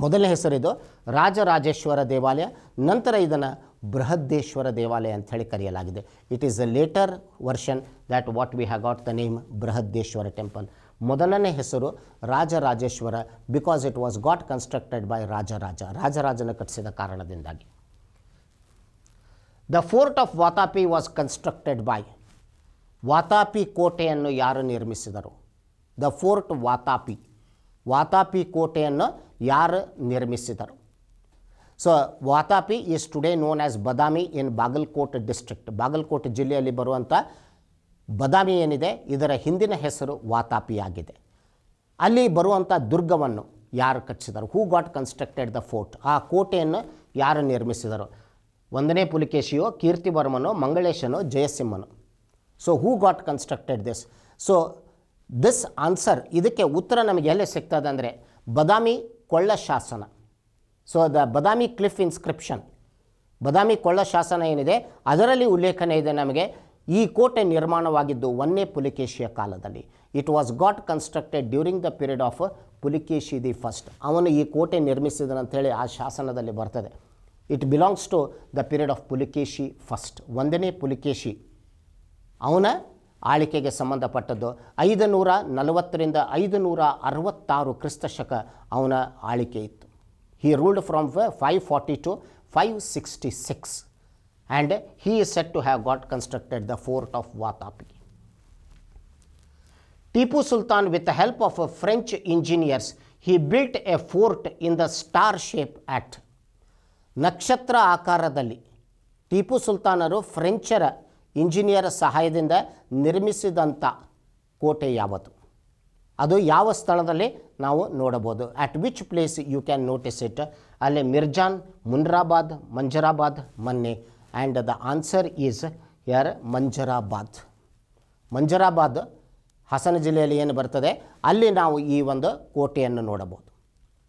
ಮೊದಲನೇ ಹೆಸರಿದು ರಾಜರಾಜೇಶ್ವರ ದೇವಾಲಯ ನಂತರ ಇದನ್ನು ಬೃಹದ್ದೇಶ್ವರ ದೇವಾಲಯ ಅಂತ ಹೇಳಿ ಕರೆಯಲಾಗಿದೆ it is a later version that what we have got the name Brihadeshwara temple ಮೊದಲನೇ ಹೆಸರು Rajarajeshwara because it was got constructed by Rajaraja ರಾಜರಾಜನ ಕಟ್ಟಿಸಿದ ಕಾರಣದಿಂದಾಗಿ the fort of Vatapi was constructed by Vatapi ಕೋಟೆಯನ್ನು ಯಾರು ನಿರ್ಮಿಸಿದರು ದ ಫೋರ್ಟ್ ವಾತಾಪಿ ವಾತಾಪಿ ಕೋಟೆಯನ್ನು ಯಾರು ನಿರ್ಮಿಸಿದರು so Vatapi is today known as Badami in Bagalkot district Bagalkot ಜಿಲ್ಲೆಯಲ್ಲಿ ಬರುವಂಥ ಬದಾಮಿ ಏನಿದೆ ಇದರ ಹಿಂದಿನ ಹೆಸರು ವಾತಾಪಿಯಾಗಿದೆ ಅಲ್ಲಿ ಬರುವಂಥ ದುರ್ಗವನ್ನು ಯಾರು ಕಟ್ಟಿಸಿದರು who got constructed the fort ಆ ಕೋಟೆಯನ್ನು ಯಾರು ನಿರ್ಮಿಸಿದರು ಒಂದನೇ ಪುಲಿಕೇಶಿಯೋ ಕೀರ್ತಿವರ್ಮನೋ ಮಂಗಳೇಶನೋ ಜಯಸಿಂಹನು so who got constructed this so this answer ಇದಕ್ಕೆ ಉತ್ತರ ನಮಗೆ ಎಲ್ಲಿ ಸಿಗ್ತದೆ ಅಂದರೆ ಬದಾಮಿ ಕೊಳ್ಳ ಶಾಸನ so the Badami cliff inscription Badami ಕೊಳ್ಳ ಶಾಸನ ಏನಿದೆ ಅದರಲ್ಲಿ ಉಲ್ಲೇಖನ ಇದೆ ನಮಗೆ ಈ ಕೋಟೆ ನಿರ್ಮಾಣವಾಗಿದ್ದು ಒಂದೇ ಪುಲಿಕೇಶಿಯ ಕಾಲದಲ್ಲಿ it was got constructed during the period of Pulakeshi the first ಅವನು ಈ ಕೋಟೆ ನಿರ್ಮಿಸಿದನಂಥೇಳಿ ಆ ಶಾಸನದಲ್ಲಿ ಬರ್ತದೆ it belongs to the period of Pulakeshi first ಒಂದನೇ ಪುಲಿಕೇಶಿ ಅವನ ಆಳಿಕೆಗೆ ಸಂಬಂಧಪಟ್ಟದ್ದು ಐದು ನೂರ ನಲವತ್ತರಿಂದ ಐದು ನೂರ ಅರವತ್ತಾರು ಕ್ರಿಸ್ತಶಕ ಅವನ ಆಳಿಕೆ ಇತ್ತು He ruled from 540 to 566 and he is said to have got constructed the fort of Watapi. Tipu Sultan with the help of French engineers, he built a fort in the star shape at Nakshatra Tipu Sultan Sultanaru French engineer sahayadinda Nirmisidanta Kote Yavatu. ಅದು ಯಾವ ಸ್ಥಳದಲ್ಲಿ ನಾವು ನೋಡಬಹುದು at which place you can notice it ಅಲ್ಲಿ ಮಿರ್ಜಾನ್ ಮುನ್ರಾಬಾದ್ ಮಂಜರಾಬಾದ್ ಮೊನ್ನೆ and the answer is uh Manjarabad Manjarabad Hassan ಜಿಲ್ಲೆಯಲ್ಲಿ ಏನು ಬರ್ತದೆ ಅಲ್ಲಿ ನಾವು ಈ ಒಂದು ಕೋಟೆಯನ್ನು ನೋಡಬಹುದು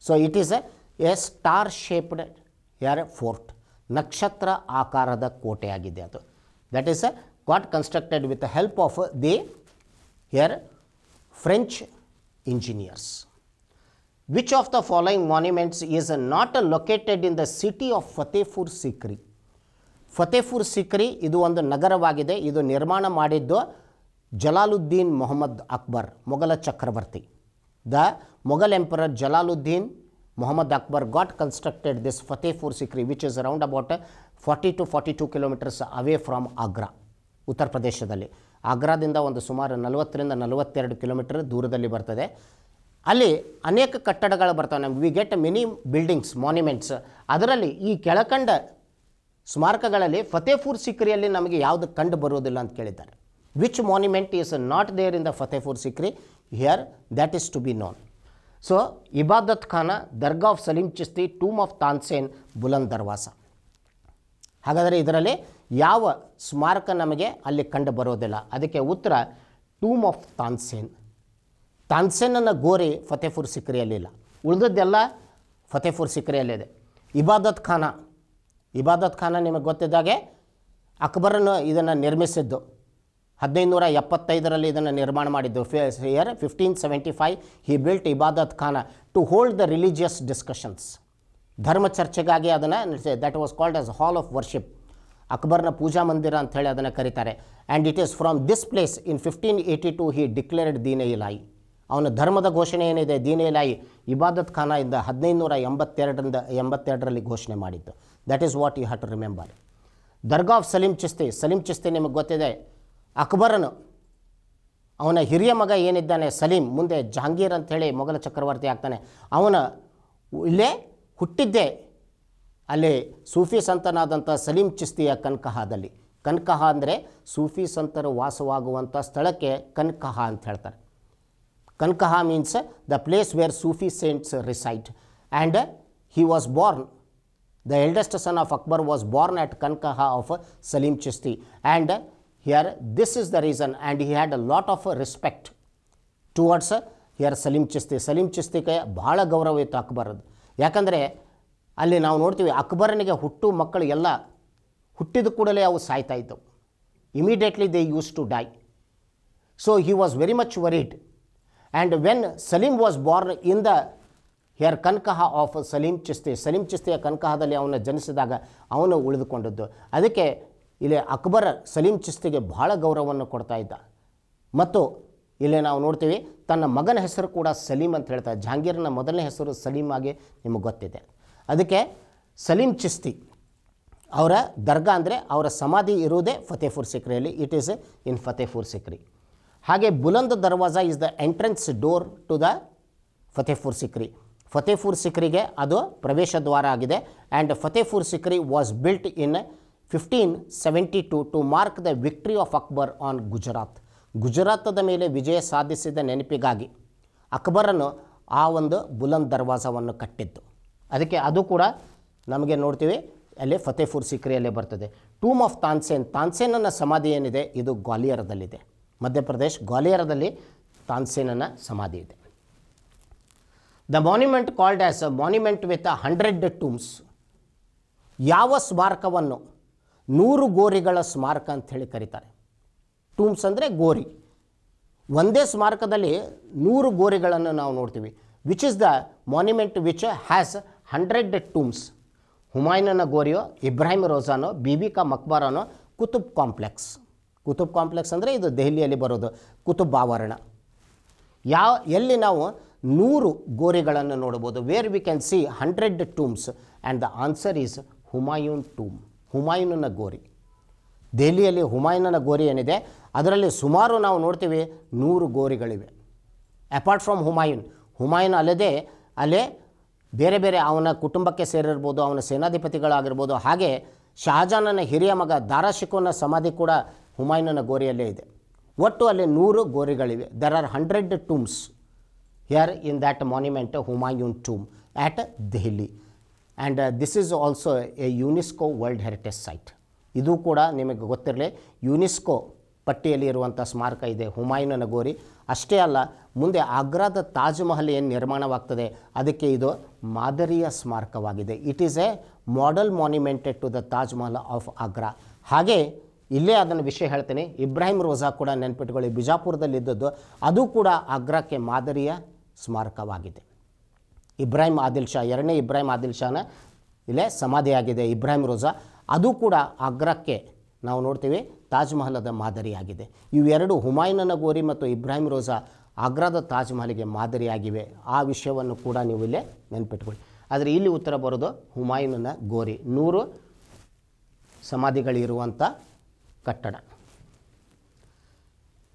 so it is a star shaped uh fort ನಕ್ಷತ್ರ ಆಕಾರದ ಕೋಟೆಯಾಗಿದೆ ಅದು that is got constructed with help of the uh French engineers. Which of the following monuments is not located in the city of Fatehpur Sikri? Fatehpur Sikri ಇದು ಒಂದು ನಗರವಾಗಿದೆ ಇದು ನಿರ್ಮಾಣ ಮಾಡಿದ್ದು ಜಲಾಲುದ್ದೀನ್ ಮೊಹಮ್ಮದ್ ಅಕ್ಬರ್ ಮೊಘಲ ಚಕ್ರವರ್ತಿ the Mughal emperor Jalaluddin Mohammad Akbar got constructed this Fatehpur Sikri which is around about forty two forty two kilometres away from Agra ಉತ್ತರ ಪ್ರದೇಶದಲ್ಲಿ ಆಗ್ರಾದಿಂದ ಒಂದು ಸುಮಾರು ನಲವತ್ತರಿಂದ ನಲವತ್ತೆರಡು ಕಿಲೋಮೀಟರ್ ದೂರದಲ್ಲಿ ಬರ್ತದೆ ಅಲ್ಲಿ ಅನೇಕ ಕಟ್ಟಡಗಳು ಬರ್ತವೆ ನಮ್ಗೆ we get many buildings monuments ಅದರಲ್ಲಿ ಈ ಕೆಳಕಂಡ ಸ್ಮಾರಕಗಳಲ್ಲಿ ಫತೇಪುರ್ ಸಿಕ್ರಿಯಲ್ಲಿ ನಮಗೆ ಯಾವುದು ಕಂಡು ಬರುವುದಿಲ್ಲ ಅಂತ ಕೇಳಿದ್ದಾರೆ which monument is not there in the Fatehpur Sikri here that is to be known so Ibadat Khana dargah of Salim Chishti tomb of Tansen Buland Darwaza ಹಾಗಾದರೆ ಇದರಲ್ಲಿ ಯಾವ ಸ್ಮಾರಕ ನಮಗೆ ಅಲ್ಲಿ ಕಂಡು ಬರೋದಿಲ್ಲ ಅದಕ್ಕೆ ಉತ್ತರ ಟೂಮ್ ಆಫ್ ತಾನ್ಸೇನ್ ತಾನ್ಸೇನನ್ನು ಗೋರಿ ಫತೇಪುರ್ ಸಿಕ್ರಿಯಲ್ಲಿಲ್ಲ ಉಳಿದದ್ದೆಲ್ಲ ಫತೇಪುರ್ ಸಿಕ್ರಿಯಲ್ಲಿದೆ ಇಬಾದತ್ ಖಾನ ಇಬಾದತ್ ಖಾನ ನಿಮಗೆ ಗೊತ್ತಿದ್ದಾಗೆ ಅಕ್ಬರನ್ನು ಇದನ್ನು ನಿರ್ಮಿಸಿದ್ದು ಹದಿನೈದು ನೂರ ಎಪ್ಪತ್ತೈದರಲ್ಲಿ ಇದನ್ನು ನಿರ್ಮಾಣ ಮಾಡಿದ್ದು year fifteen seventy five he built Ibadat Khana to hold the religious discussions ಧರ್ಮ ಚರ್ಚೆಗಾಗಿ ಅದನ್ನು that was called as hall of worship ಅಕ್ಬರ್ನ ಪೂಜಾ ಮಂದಿರ ಅಂತ ಹೇಳಿ ಅದನ್ನು ಕರೀತಾರೆ and it is from this place in fifteen eighty two he declared Din Ilahi ಅವನ ಧರ್ಮದ ಘೋಷಣೆ ಏನಿದೆ ದೀನ ಇಲಾಯಿ ಇಬಾದತ್ ಖಾನ ಇಂದ ಹದಿನೈದುನೂರ ಎಂಬತ್ತೆರಡರಿಂದ ಎಂಬತ್ತೆರಡರಲ್ಲಿ ಘೋಷಣೆ ಮಾಡಿತ್ತು that is what you have to remember dargah of Salim Chishti Salim Chishti ನಿಮಗೆ ಗೊತ್ತಿದೆ ಅಕ್ಬರನು ಅವನ ಹಿರಿಯ ಮಗ ಏನಿದ್ದಾನೆ ಸಲೀಂ ಮುಂದೆ ಜಹಾಂಗೀರ್ ಅಂತ ಹೇಳಿ ಮೊಘಲ ಚಕ್ರವರ್ತಿ ಆಗ್ತಾನೆ ಅವನ ಇಲ್ಲೇ ಹುಟ್ಟಿದ್ದೇ ಅಲ್ಲಿ ಸೂಫಿ ಸಂತನಾದಂಥ ಸಲೀಂ ಚಿಸ್ತಿಯ ಕನಕಹದಲ್ಲಿ ಕನಕಹ ಅಂದರೆ ಸೂಫಿ ಸಂತರು ವಾಸವಾಗುವಂಥ ಸ್ಥಳಕ್ಕೆ ಕನ್ಕಹ ಅಂತ ಹೇಳ್ತಾರೆ khanqah means the place where Sufi saints reside and he was born the eldest son of Akbar was born at khanqah of Salim Chishti and here this is the reason and he had a lot of respect towards here Salim Chishti Salim ಚಿಸ್ತಿಗೆ ಭಾಳ ಗೌರವ ಇತ್ತು ಅಕ್ಬರದ್ದು ಯಾಕಂದರೆ ಅಲ್ಲಿ ನಾವು ನೋಡ್ತೀವಿ ಅಕ್ಬರನಿಗೆ ಹುಟ್ಟು ಮಕ್ಕಳು ಎಲ್ಲ ಹುಟ್ಟಿದ ಕೂಡಲೇ ಅವು ಸಾಯ್ತಾ ಇದ್ದವು immediately they use to die so he was very much worried and when Salim was born in the here khanqah of Salim Chishti Salim ಚಿಸ್ತಿಯ ಕನ್ಕಹದಲ್ಲಿ ಅವನ ಜನಿಸಿದಾಗ ಅವನು ಉಳಿದುಕೊಂಡದ್ದು ಅದಕ್ಕೆ ಇಲ್ಲಿ ಅಕ್ಬರ ಸಲೀಂ ಚಿಸ್ತಿಗೆ ಭಾಳ ಗೌರವವನ್ನು ಕೊಡ್ತಾ ಇದ್ದ ಮತ್ತು ಇಲ್ಲಿ ನಾವು ನೋಡ್ತೀವಿ ತನ್ನ ಮಗನ ಹೆಸರು ಕೂಡ ಸಲೀಂ ಅಂತ ಹೇಳ್ತಾರೆ ಜಹಾಂಗೀರ್ನ ಮೊದಲನೇ ಹೆಸರು ಸಲೀಮ್ ಆಗಿ ನಿಮಗೆ ಗೊತ್ತಿದೆ ಅದಕ್ಕೆ ಸಲೀಂ ಚಿಸ್ತಿ ಅವರ ದರ್ಗಾ ಅಂದರೆ ಅವರ ಸಮಾಧಿ ಇರುವುದೇ ಫತೇಪುರ್ ಸಿಕ್ರಿಯಲ್ಲಿ it is in Fatehpur Sikri ಹಾಗೆ Buland Darwaza is the entrance door to the Fatehpur Sikri Fatehpur ಸಿಕ್ರಿಗೆ ಅದು ಪ್ರವೇಶ ದ್ವಾರ ಆಗಿದೆ and Fatehpur Sikri was built in fifteen seventy two to mark the victory of Akbar on Gujarat ಗುಜರಾತದ ಮೇಲೆ ವಿಜಯ ಸಾಧಿಸಿದ ನೆನಪಿಗಾಗಿ ಅಕ್ಬರನು ಆ ಒಂದು ಬುಲಂದ್ ದರ್ವಾಜವನ್ನು ಕಟ್ಟಿದ್ದು ಅದಕ್ಕೆ ಅದು ಕೂಡ ನಮಗೆ ನೋಡ್ತೀವಿ ಅಲ್ಲಿ ಫತೇಪುರ್ ಸಿಕ್ರಿಯಲ್ಲೇ ಬರ್ತದೆ ಟೂಮ್ ಆಫ್ ತಾನ್ಸೇನ್ ತಾನ್ಸೇನನ ಸಮಾಧಿ ಏನಿದೆ ಇದು ಗ್ವಾಲಿಯರದಲ್ಲಿದೆ ಮಧ್ಯಪ್ರದೇಶ್ ಗ್ವಾಲಿಯರದಲ್ಲಿ ತಾನ್ಸೇನನ್ನ ಸಮಾಧಿ ಇದೆ the monument called as a monument with a hundred tombs ಯಾವ ಸ್ಮಾರಕವನ್ನು ನೂರು ಗೋರಿಗಳ ಸ್ಮಾರಕ ಹೇಳಿ ಕರೀತಾರೆ ಟೂಮ್ಸ್ ಅಂದರೆ ಗೋರಿ ಒಂದೇ ಸ್ಮಾರಕದಲ್ಲಿ ನೂರು ಗೋರಿಗಳನ್ನು ನಾವು ನೋಡ್ತೀವಿ which is the monument which has hundred tombs ಹುಮಾಯುನ ಗೋರಿಯೋ ಇಬ್ರಾಹಿಂ ರೋಜಾನೋ ಬಿಬಿಕಾ ಮಕ್ಬಾರನೋ ಕುತುಬ್ ಕಾಂಪ್ಲೆಕ್ಸ್ ಕುತುಬ್ ಕಾಂಪ್ಲೆಕ್ಸ್ ಅಂದರೆ ಇದು ದೆಹಲಿಯಲ್ಲಿ ಬರೋದು ಕುತುಬ್ ಆವರಣ ಯಾವ ಎಲ್ಲಿ ನಾವು ನೂರು ಗೋರಿಗಳನ್ನು ನೋಡ್ಬೋದು where we can see hundred tombs and the answer is Humayun tomb ಹುಮಾಯೂನನ ಗೋರಿ ದೆಹಲಿಯಲ್ಲಿ ಹುಮಾಯೂನ ಗೋರಿ ಏನಿದೆ ಅದರಲ್ಲಿ ಸುಮಾರು ನಾವು ನೋಡ್ತೀವಿ ನೂರು ಗೋರಿಗಳಿವೆ ಅಪಾರ್ಟ್ ಫ್ರಮ್ ಹುಮಾಯೂನ್ ಹುಮಾಯೂನ್ ಅಲ್ಲದೆ ಅಲ್ಲೇ ಬೇರೆ ಬೇರೆ ಅವನ ಕುಟುಂಬಕ್ಕೆ ಸೇರಿರ್ಬೋದು ಅವನ ಸೇನಾಧಿಪತಿಗಳಾಗಿರ್ಬೋದು ಹಾಗೆ ಶಹಜಾನನ ಹಿರಿಯ ಮಗ ದಾರಾಶಿಕೋನ ಸಮಾಧಿ ಕೂಡ ಹುಮಾಯೂನನ ಗೋರಿಯಲ್ಲೇ ಇದೆ ಒಟ್ಟು ಅಲ್ಲಿ ನೂರು ಗೋರಿಗಳಿವೆ there are hundred tombs here in that monument Humayun tomb at Delhi and this is also a UNESCO world heritage site ಇದು ಕೂಡ ನಿಮಗೆ ಗೊತ್ತಿರಲಿ ಯುನೆಸ್ಕೋ ಪಟ್ಟಿಯಲ್ಲಿ ಇರುವಂಥ ಸ್ಮಾರಕ ಇದೆ ಹುಮಾಯೂನನ ಗೋರಿ ಅಷ್ಟೇ ಅಲ್ಲ ಮುಂದೆ ಆಗ್ರಾದ ತಾಜ್ ಮಹಲ್ ಏನು ನಿರ್ಮಾಣವಾಗ್ತದೆ ಅದಕ್ಕೆ ಇದು ಮಾದರಿಯ ಸ್ಮಾರಕವಾಗಿದೆ it is a model monumented to the Taj Mahal of Agra ಹಾಗೆ ಇಲ್ಲೇ ಅದನ್ನು ವಿಷಯ ಹೇಳ್ತೀನಿ ಇಬ್ರಾಹಿಂ ರೋಜಾ ಕೂಡ ನೆನ್ಪಿಟ್ಕೊಳ್ಳಿ ಬಿಜಾಪುರದಲ್ಲಿದ್ದದ್ದು ಅದು ಕೂಡ ಆಗ್ರಾಕ್ಕೆ ಮಾದರಿಯ ಸ್ಮಾರಕವಾಗಿದೆ ಇಬ್ರಾಹಿಂ ಆದಿಲ್ ಶಾ ಎರಡನೇ ಇಬ್ರಾಹಿಂ ಆದಿಲ್ ಶಾನ ಇಲ್ಲೇ ಸಮಾಧಿಯಾಗಿದೆ ಇಬ್ರಾಹಿಂ ರೋಜಾ ಅದು ಕೂಡ ಆಗ್ರಾಕ್ಕೆ ನಾವು ನೋಡ್ತೀವಿ ತಾಜ್ ಮಾದರಿಯಾಗಿದೆ ಇವೆರಡು ಹುಮಾಯುನ ಗೋರಿ ಮತ್ತು ಇಬ್ರಾಹಿಂ ರೋಜಾ ಆಗ್ರಾದ ತಾಜ್ ಮಾದರಿಯಾಗಿವೆ ಆ ವಿಷಯವನ್ನು ಕೂಡ ನೀವು ಇಲ್ಲೇ ನೆನ್ಪಿಟ್ಕೊಳ್ಳಿ ಆದರೆ ಇಲ್ಲಿ ಉತ್ತರ ಬರೋದು ಹುಮಾಯುನ ಗೋರಿ ನೂರು ಸಮಾಧಿಗಳಿರುವಂಥ ಕಟ್ಟಡ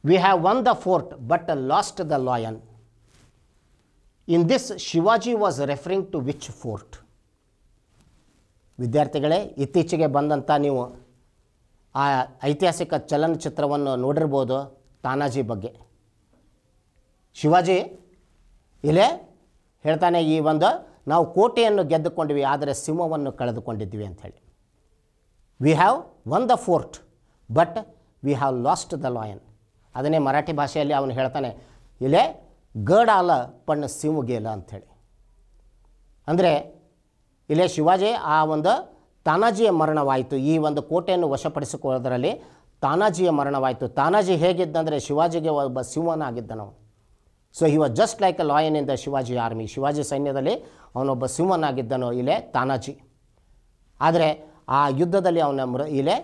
we have won the fort but lost the lion in this Shivaji was referring to which fort ವಿದ್ಯಾರ್ಥಿಗಳೇ ಇತ್ತೀಚೆಗೆ ಬಂದಂಥ ನೀವು ಆ ಐತಿಹಾಸಿಕ ಚಲನಚಿತ್ರವನ್ನು ನೋಡಿರ್ಬೋದು ತಾನಾಜಿ ಬಗ್ಗೆ ಶಿವಾಜಿ ಇಲ್ಲೇ ಹೇಳ್ತಾನೆ ಈ ಒಂದು ನಾವು ಕೋಟೆಯನ್ನು ಗೆದ್ದುಕೊಂಡಿವಿ ಆದರೆ ಸಿಂಹವನ್ನು ಕಳೆದುಕೊಂಡಿದ್ವಿ ಅಂಥೇಳಿ we have won the fort but we have lost the lion ಅದನ್ನೇ ಮರಾಠಿ ಭಾಷೆಯಲ್ಲಿ ಅವನು ಹೇಳ್ತಾನೆ ಇಲ್ಲೇ ಗಡಾಲ ಪಣ್ಣ ಇಲ್ಲ ಅಂಥೇಳಿ ಅಂದರೆ ಇಲ್ಲೇ ಶಿವಾಜಿ ಆ ಒಂದು ತಾನಾಜಿಯ ಮರಣವಾಯಿತು ಈ ಒಂದು ಕೋಟೆಯನ್ನು ವಶಪಡಿಸಿಕೊಳ್ಳೋದರಲ್ಲಿ ತಾನಾಜಿಯ ಮರಣವಾಯಿತು ತಾನಾಜಿ ಹೇಗಿದ್ದಂದರೆ ಶಿವಾಜಿಗೆ ಒಬ್ಬ ಸಿಂಹನಾಗಿದ್ದನು ಸೊ ಇವ just like a lion in the Shivaji army Shivaji ಸೈನ್ಯದಲ್ಲಿ ಅವನೊಬ್ಬ ಸಿಂಹನಾಗಿದ್ದನು ಇಲ್ಲೇ ತಾನಾಜಿ ಆದರೆ ಆ ಯುದ್ಧದಲ್ಲಿ ಅವನ ಮೃ ಇಲ್ಲೇ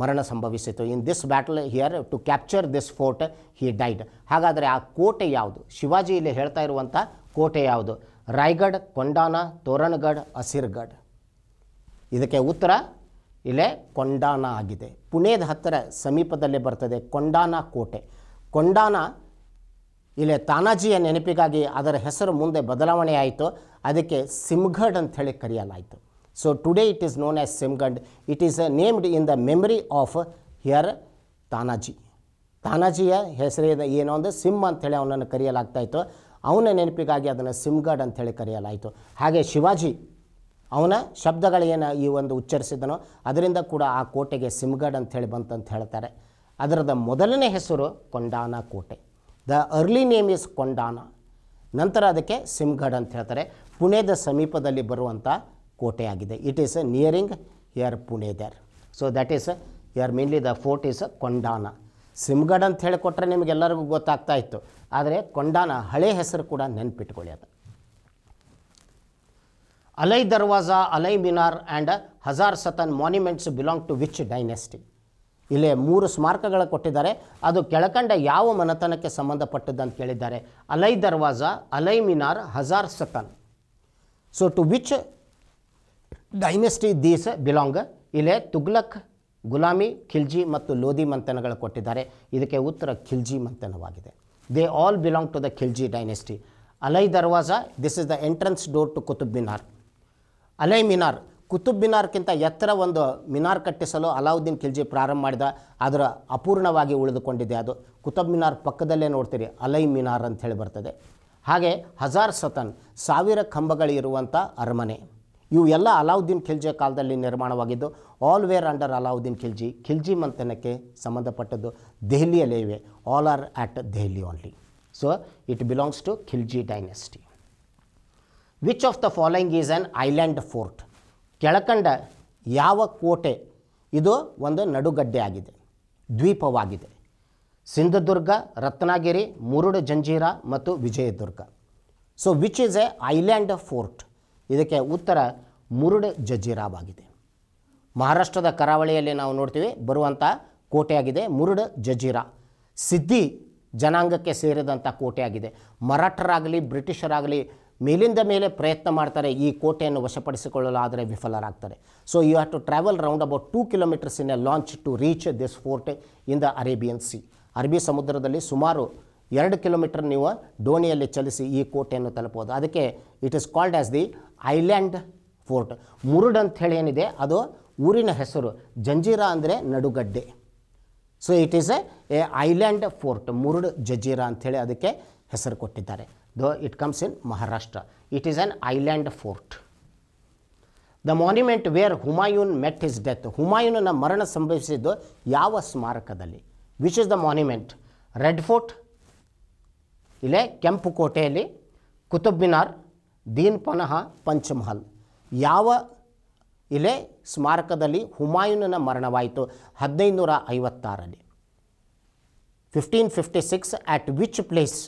ಮರಣ ಸಂಭವಿಸಿತು in this battle here to capture this fort he died ಹಾಗಾದರೆ ಆ ಕೋಟೆ ಯಾವುದು ಶಿವಾಜಿ ಇಲ್ಲಿ ಹೇಳ್ತಾ ಇರುವಂಥ ಕೋಟೆ ಯಾವುದು ರಾಯ್ಗಢ್ ಕೊಂಡಾನ ತೋರಣಗಢ್ ಅಸಿರ್ಗಢ್ ಇದಕ್ಕೆ ಉತ್ತರ ಇಲ್ಲೇ ಕೊಂಡಾನ ಆಗಿದೆ ಪುಣೆದ ಹತ್ತಿರ ಸಮೀಪದಲ್ಲೇ ಬರ್ತದೆ ಕೊಂಡಾನ ಕೋಟೆ ಕೊಂಡಾನ ಇಲ್ಲೇ ತಾನಾಜಿಯ ನೆನಪಿಗಾಗಿ ಅದರ ಹೆಸರು ಮುಂದೆ ಬದಲಾವಣೆ ಆಯಿತು ಅದಕ್ಕೆ ಸಿಮ್ಗಡ್ ಅಂತ ಹೇಳಿ ಕರೆಯಲಾಯಿತು so today it is known as Sinhagad it is named in the memory of here Tanaji ತಾನಾಜಿಯ ಹೆಸರಿನ ಏನೋ ಒಂದು ಸಿಮ್ ಅಂಥೇಳಿ ಅವನನ್ನು ಕರೆಯಲಾಗ್ತಾಯಿತ್ತು ಅವನ ನೆನಪಿಗಾಗಿ ಅದನ್ನು ಸಿಮ್ಗಡ್ ಅಂಥೇಳಿ ಕರೆಯಲಾಯಿತು ಹಾಗೆ ಶಿವಾಜಿ ಅವನ ಶಬ್ದಗಳೇನು ಈ ಒಂದು ಉಚ್ಚರಿಸಿದನೋ ಅದರಿಂದ ಕೂಡ ಆ ಕೋಟೆಗೆ ಸಿಮ್ಗಡ್ ಅಂಥೇಳಿ ಬಂತಂತ ಹೇಳ್ತಾರೆ ಅದರದ ಮೊದಲನೇ ಹೆಸರು ಕೊಂಡಾನ ಕೋಟೆ the early name is Kondhana ನಂತರ ಅದಕ್ಕೆ ಸಿಮ್ಗಡ್ ಅಂತ ಹೇಳ್ತಾರೆ ಪುಣೆದ ಸಮೀಪದಲ್ಲಿ ಬರುವಂಥ ಕೋಟೆಯಾಗಿದೆ it is nearing here Pune there so that is here mainly the fort is Kondhana Sinhagad ಅಂತ ಹೇಳಿಕೊಟ್ರೆ ನಿಮಗೆಲ್ಲರಿಗೂ ಗೊತ್ತಾಗ್ತಾ ಇತ್ತು ಆದರೆ ಕೊಂಡಾನ ಹಳೆ ಹೆಸರು ಕೂಡ ನೆನ್ಪಿಟ್ಕೊಳ್ಳಿ ಅದು Alai Darwaza, Alai Minar and Hazar Situn monuments belong to which dynasty ಇಲ್ಲಿ ಮೂರು ಸ್ಮಾರಕಗಳ ಕೊಟ್ಟಿದ್ದಾರೆ ಅದು ಕೆಳಕಂಡ ಯಾವ ಮನೆತನಕ್ಕೆ ಅಂತ ಕೇಳಿದ್ದಾರೆ ಅಲೈ ದರ್ವಾಜ Alai Minar Hazar Situn so to which dynasty these belong ಇಲ್ಲೇ ತುಗ್ಲಕ್ ಗುಲಾಮಿ ಖಿಲ್ಜಿ ಮತ್ತು ಲೋಧಿ ಮಂತನಗಳು ಕೊಟ್ಟಿದ್ದಾರೆ ಇದಕ್ಕೆ ಉತ್ತರ ಖಿಲ್ಜಿ ಮಂತನವಾಗಿದೆ they all belong to the Khilji dynasty Alai Darwaza this is the entrance door to Qutub Minar Alai Minar Qutub ಮಿನಾರ್ಕ್ಕಿಂತ ಎತ್ತರ ಒಂದು ಮಿನಾರ್ ಕಟ್ಟಿಸಲು ಅಲಾವುದ್ದೀನ್ ಖಿಲ್ಜಿ ಪ್ರಾರಂಭ ಮಾಡಿದ ಅದರ ಅಪೂರ್ಣವಾಗಿ ಉಳಿದುಕೊಂಡಿದೆ ಅದು ಕುತುಬ್ ಮಿನಾರ್ ಪಕ್ಕದಲ್ಲೇ ನೋಡ್ತೀರಿ ಅಲೈ ಮಿನಾರ್ ಅಂತ ಹೇಳಿ ಬರ್ತದೆ ಹಾಗೆ ಹಜಾರ್ ಸತನ್ ಸಾವಿರ ಕಂಬಗಳಿರುವಂಥ ಅರಮನೆ ಇವು ಎಲ್ಲ ಅಲಾವುದ್ದೀನ್ ಖಿಲ್ಜಿಯ ಕಾಲದಲ್ಲಿ ನಿರ್ಮಾಣವಾಗಿದ್ದು all were under Alauddin Khilji Khilji ಮಂಥನಕ್ಕೆ ಸಂಬಂಧಪಟ್ಟದ್ದು ದೆಹಲಿಯಲ್ಲೇ ಇವೆ all are at Delhi only so it belongs to Khilji dynasty which of the following is an island fort ಕೆಳಕಂಡ ಯಾವ ಕೋಟೆ ಇದು ಒಂದು ನಡುಗಡ್ಡೆ ಆಗಿದೆ ದ್ವೀಪವಾಗಿದೆ ಸಿಂಧದುರ್ಗ ರತ್ನಗಿರಿ ಮುರುಡು ಜಂಜೀರ ಮತ್ತು Vijaydurg so which is a island fort ಇದಕ್ಕೆ ಉತ್ತರ ಮುರುಡು ಜಜೀರಾವಾಗಿದೆ ಮಹಾರಾಷ್ಟ್ರದ ಕರಾವಳಿಯಲ್ಲಿ ನಾವು ನೋಡ್ತೀವಿ ಬರುವಂಥ ಕೋಟೆಯಾಗಿದೆ ಮುರುಡು ಜಜೀರಾ ಸಿದ್ಧಿ ಜನಾಂಗಕ್ಕೆ ಸೇರಿದಂಥ ಕೋಟೆಯಾಗಿದೆ ಮರಾಠರಾಗಲಿ ಬ್ರಿಟಿಷರಾಗಲಿ ಮೇಲಿಂದ ಮೇಲೆ ಪ್ರಯತ್ನ ಮಾಡ್ತಾರೆ ಈ ಕೋಟೆಯನ್ನು ವಶಪಡಿಸಿಕೊಳ್ಳಲು ಆದರೆ ವಿಫಲರಾಗ್ತಾರೆ so you have to travel round about two kilometers in a launch to reach this fort in the Arabian sea ಅರಬಿ ಸಮುದ್ರದಲ್ಲಿ ಸುಮಾರು ಎರಡು ಕಿಲೋಮೀಟರ್ ನೀವು ದೋಣಿಯಲ್ಲಿ ಚಲಿಸಿ ಈ ಕೋಟೆಯನ್ನು ತಲುಪೋದು ಅದಕ್ಕೆ it is called as the island fort Murud ಹೇಳಿ ಏನಿದೆ ಅದು ಊರಿನ ಹೆಸರು ಜಂಜೀರಾ ಅಂದರೆ ನಡುಗಡ್ಡೆ so it is a island fort Murud Janjira ಅಂಥೇಳಿ ಅದಕ್ಕೆ ಹೆಸರು ಕೊಟ್ಟಿದ್ದಾರೆ though it comes in Maharashtra. It is an island fort. The monument where Humayun met is death ಹುಮಾಯೂನ ಮರಣ ಸಂಭವಿಸಿದ್ದು ಯಾವ ಸ್ಮಾರಕದಲ್ಲಿ which is the monument red fort ಇಲ್ಲೇ ಕೆಂಪು ಕೋಟೆಯಲ್ಲಿ ಕುತುಬ್ ಮಿನಾರ್ ದೀನ್ ಪನಹ ಪಂಚಮಹಲ್ ಯಾವ ಇಲ್ಲೇ ಸ್ಮಾರಕದಲ್ಲಿ ಹುಮಾಯೂನನ ಮರಣವಾಯಿತು ಹದಿನೈದು ನೂರ ಐವತ್ತಾರಲ್ಲಿ fifteen fifty six at which place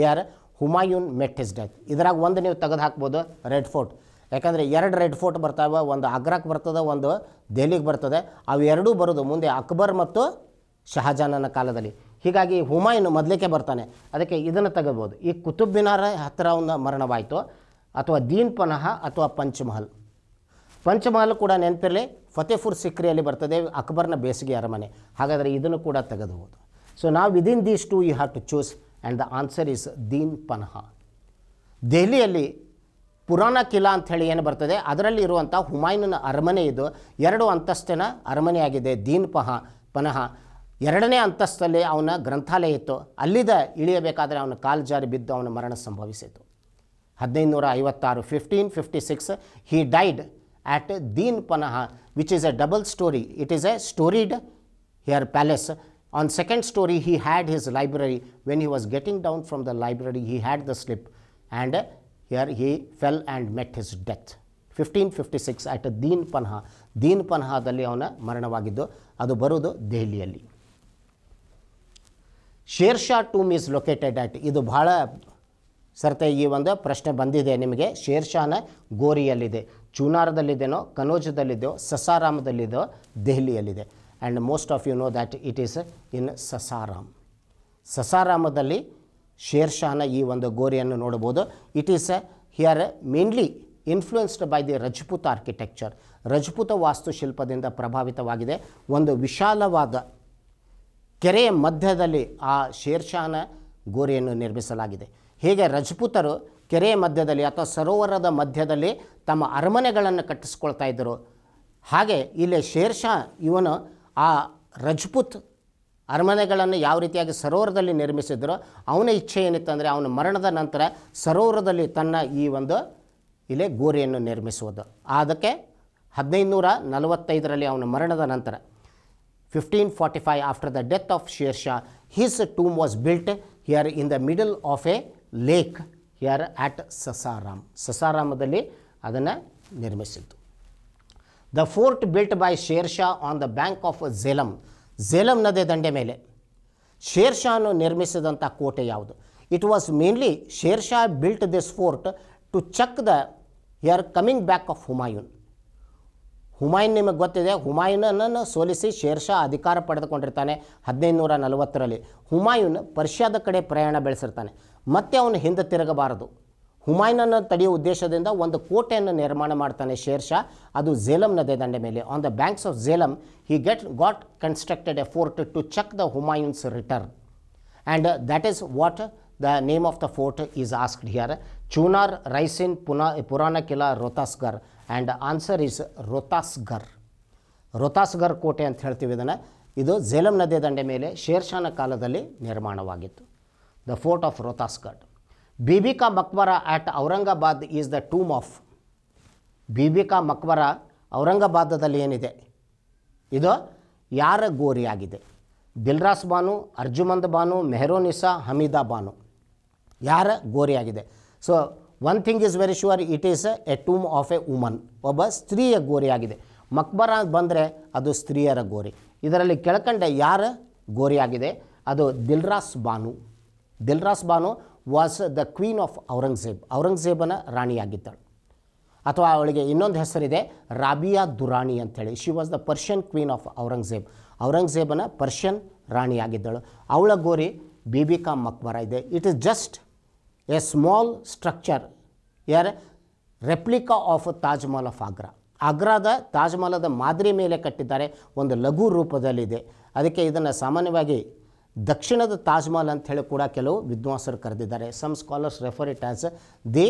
here Humayun met his death ಇದ್ರಾಗ ಒಂದು ನೀವು ತೆಗೆದು ಹಾಕ್ಬೋದು ರೆಡ್ ಫೋರ್ಟ್ ಯಾಕಂದರೆ ಎರಡು ರೆಡ್ ಫೋರ್ಟ್ ಬರ್ತಾವೆ ಒಂದು ಆಗ್ರಕ್ಕೆ ಬರ್ತದೆ ಒಂದು ದೆಹಲಿಗೆ ಬರ್ತದೆ ಅವು ಎರಡೂ ಬರೋದು ಮುಂದೆ ಅಕ್ಬರ್ ಮತ್ತು ಶಹಜಾನನ ಕಾಲದಲ್ಲಿ ಹೀಗಾಗಿ ಹುಮಾಯೂನ್ ಮೊದಲಿಗೆ ಬರ್ತಾನೆ ಅದಕ್ಕೆ ಇದನ್ನು ತೆಗೆಬೋದು ಈ ಕುತುಬ್ ಮಿನಾರ ಹತ್ತಿರ ಒಂದು ಮರಣವಾಯಿತು ಅಥವಾ ದೀನ್ ಪನಹ ಅಥವಾ ಪಂಚಮಹಲ್ ಪಂಚಮಹಲ್ ಕೂಡ ನೆನಪಿರಲಿ ಫತೇಪುರ್ ಸಿಕ್ರಿಯಲ್ಲಿ ಬರ್ತದೆ ಅಕ್ಬರ್ನ ಬೇಸಿಗೆ ಅರಮನೆ ಹಾಗಾದರೆ ಇದನ್ನು ಕೂಡ ತೆಗೆದುಬೋದು ಸೊ ನಾವು within these two you have to choose and the answer is Din Panah ದೆಹಲಿಯಲ್ಲಿ ಪುರಾಣ ಕಿಲಾ ಹೇಳಿ ಏನು ಬರ್ತದೆ ಅದರಲ್ಲಿ ಇರುವಂಥ ಹುಮಾಯೂನ ಅರಮನೆ ಇದು ಎರಡು ಅಂತಸ್ತಿನ ಅರಮನೆಯಾಗಿದೆ ದೀನ್ ಪಹ ಪನಹ ಎರಡನೇ ಅಂತಸ್ತಲ್ಲಿ ಅವನ ಗ್ರಂಥಾಲಯ ಇತ್ತು ಅಲ್ಲಿದ್ದ ಇಳಿಯಬೇಕಾದರೆ ಅವನ ಕಾಲು ಜಾರಿ ಬಿದ್ದು ಅವನ ಮರಣ ಸಂಭವಿಸಿತು ಹದಿನೈದು ನೂರ ಐವತ್ತಾರು fifteen fifty six he died at Din Panah which is a double story it is a storied here palace On second story, he had his library. When he was down from the library he had the slip and and uh, fell and met his death fifteen fifty six at Din Panah Din ಪನ್ಹಾದಲ್ಲಿ ಅವನ ಮರಣವಾಗಿದ್ದು ಅದು ಬರುವುದು ದೆಹಲಿಯಲ್ಲಿ Sher Shah tomb is located at ಇದು ಬಹಳ ಸರ್ತೆ ಈ ಒಂದು ಪ್ರಶ್ನೆ ಬಂದಿದೆ ನಿಮಗೆ ಶೇರ್ ಶಾನ ಗೋರಿಯಲ್ಲಿದೆ ಚೂನಾರದಲ್ಲಿದೆನೋ ಕನೋಜದಲ್ಲಿದೆಯೋ ಸಸಾರಾಮದಲ್ಲಿದೆಯೋ ದೆಹಲಿಯಲ್ಲಿದೆ and most of you know that it is in Sasaram ಸಸಾರಾಮದಲ್ಲಿ ಶೇರ್ಷಾನ ಈ ಒಂದು ಗೋರಿಯನ್ನು ನೋಡ್ಬೋದು it is here mainly influenced by the Rajput architecture Rajput ವಾಸ್ತುಶಿಲ್ಪದಿಂದ ಪ್ರಭಾವಿತವಾಗಿದೆ ಒಂದು ವಿಶಾಲವಾದ ಕೆರೆಯ ಮಧ್ಯದಲ್ಲಿ ಆ ಶೇರ್ಶಾನ ಗೋರಿಯನ್ನು ನಿರ್ಮಿಸಲಾಗಿದೆ ಹೀಗೆ ರಜಪೂತರು ಕೆರೆಯ ಮಧ್ಯದಲ್ಲಿ ಅಥವಾ ಸರೋವರದ ಮಧ್ಯದಲ್ಲಿ ತಮ್ಮ ಅರಮನೆಗಳನ್ನು ಕಟ್ಟಿಸ್ಕೊಳ್ತಾ ಇದ್ದರು ಹಾಗೆ ಇಲ್ಲಿ ಶೇರ್ಷಾ ಇವನು ಆ ರಜಪುತ್ ಅರಮನೆಗಳನ್ನು ಯಾವ ರೀತಿಯಾಗಿ ಸರೋವರದಲ್ಲಿ ನಿರ್ಮಿಸಿದ್ರು ಅವನ ಇಚ್ಛೆ ಏನಿತ್ತಂದರೆ ಅವನ ಮರಣದ ನಂತರ ಸರೋವರದಲ್ಲಿ ತನ್ನ ಈ ಒಂದು ಇಲ್ಲಿ ಗೋರಿಯನ್ನು ನಿರ್ಮಿಸುವುದು ಅದಕ್ಕೆ ಹದಿನೈದು ನೂರ ನಲವತ್ತೈದರಲ್ಲಿ ಅವನ ಮರಣದ ನಂತರ fifteen forty five after the death of Sher Shah his tomb was built here in the middle of a lake here at Sasaram ಸಸಾರಾಮದಲ್ಲಿ ಅದನ್ನು ನಿರ್ಮಿಸಿದ್ದು the fort built by Sher Shah on the bank of Jhelum ಝೇಲಂನದೇ ನದಿಯ ದಂಡೆ ಮೇಲೆ ಶೇರ್ ಶಾನು ನಿರ್ಮಿಸಿದಂಥ ಕೋಟೆ ಯಾವುದು it was mainly Sher Shah built this fort to check the here coming back of Humayun Humayun ನಿಮಗೆ ಗೊತ್ತಿದೆ ಹುಮಾಯೂನನ್ನು ಸೋಲಿಸಿ ಶೇರ್ ಶಾ ಅಧಿಕಾರ ಪಡೆದುಕೊಂಡಿರ್ತಾನೆ ಹದಿನೈದು ನೂರ ನಲವತ್ತರಲ್ಲಿ ಹುಮಾಯೂನ್ ಪರ್ಷಿಯಾದ ಕಡೆ ಪ್ರಯಾಣ ಬೆಳೆಸಿರ್ತಾನೆ ಮತ್ತೆ ಅವನು ಹಿಂದೆ ತಿರುಗಬಾರದು ಹುಮಾಯೂನನ್ನು ತಡೆಯುವ ಉದ್ದೇಶದಿಂದ ಒಂದು ಕೋಟೆಯನ್ನು ನಿರ್ಮಾಣ ಮಾಡ್ತಾನೆ ಶೇರ್ ಶಾ ಅದು ಝೇಲಂ ನದಿ ದಂಡೆ ಮೇಲೆ on the banks of Jhelum he get got constructed a fort to check the Humayun's return and that is what the name of the fort is asked here Chunar Raisen Puna Purana Qila Rohtasgarh and answer is Rohtasgarh Rohtasgarh ಕೋಟೆ ಅಂತ ಹೇಳ್ತೀವಿ ಇದನ್ನು ಇದು ಝೇಲಂ ನದಿ ದಂಡೆ ಮೇಲೆ ಶೇರ್ಶಾನ ಕಾಲದಲ್ಲಿ ನಿರ್ಮಾಣವಾಗಿತ್ತು the fort of Rohtasgarh Bibi Maqbara at Aurangabad is the tomb of of Maqbara ಔರಂಗಾಬಾದದಲ್ಲಿ ಏನಿದೆ ಇದು ಯಾರ ಗೋರಿಯಾಗಿದೆ ದಿಲ್ರಾಸ್ ಬಾನು ಅರ್ಜುಮಂದ್ ಬಾನು ಮೆಹರೋನಿಸಾ ಹಮೀದಾ ಬಾನು ಯಾರ ಗೋರಿಯಾಗಿದೆ so one thing is very sure it is a tomb of a woman ಒಬ್ಬ ಸ್ತ್ರೀಯ ಗೋರಿಯಾಗಿದೆ ಮಕ್ಬರ ಬಂದರೆ ಅದು ಸ್ತ್ರೀಯರ ಗೋರಿ ಇದರಲ್ಲಿ ಕೆಳಕಂಡ ಯಾರ ಗೋರಿಯಾಗಿದೆ ಅದು Dilras Banu Dilras Banu was the queen of Aurangzeb ಔರಂಗಜೇಬನ ರಾಣಿಯಾಗಿದ್ದಳು ಅಥವಾ ಅವಳಿಗೆ ಇನ್ನೊಂದು ಹೆಸರಿದೆ ರಾಬಿಯಾ ದುರಾಣಿ ಅಂಥೇಳಿ she was the Persian queen of Aurangzeb ಔರಂಗಜೇಬನ ಪರ್ಷಿಯನ್ ರಾಣಿಯಾಗಿದ್ದಳು ಅವಳ ಗೋರಿ ಬೀಬಿ ಮಕ್ಬರ ಇದೆ it is just a small structure ಯಾರ replica of Taj Mahal of Agra ಆಗ್ರಾದ ತಾಜ್ಮಹಲದ ಮಾದರಿ ಮೇಲೆ ಕಟ್ಟಿದ್ದಾರೆ ಒಂದು ಲಘು ರೂಪದಲ್ಲಿದೆ ಅದಕ್ಕೆ ಇದನ್ನು ಸಾಮಾನ್ಯವಾಗಿ ದಕ್ಷಿಣದ ತಾಜ್ಮಹಲ್ ಅಂತ ಹೇಳಿ ಕೂಡ ಕೆಲವು ವಿದ್ವಾಂಸರು ಕರೆದಿದ್ದಾರೆ some scholars refer it as the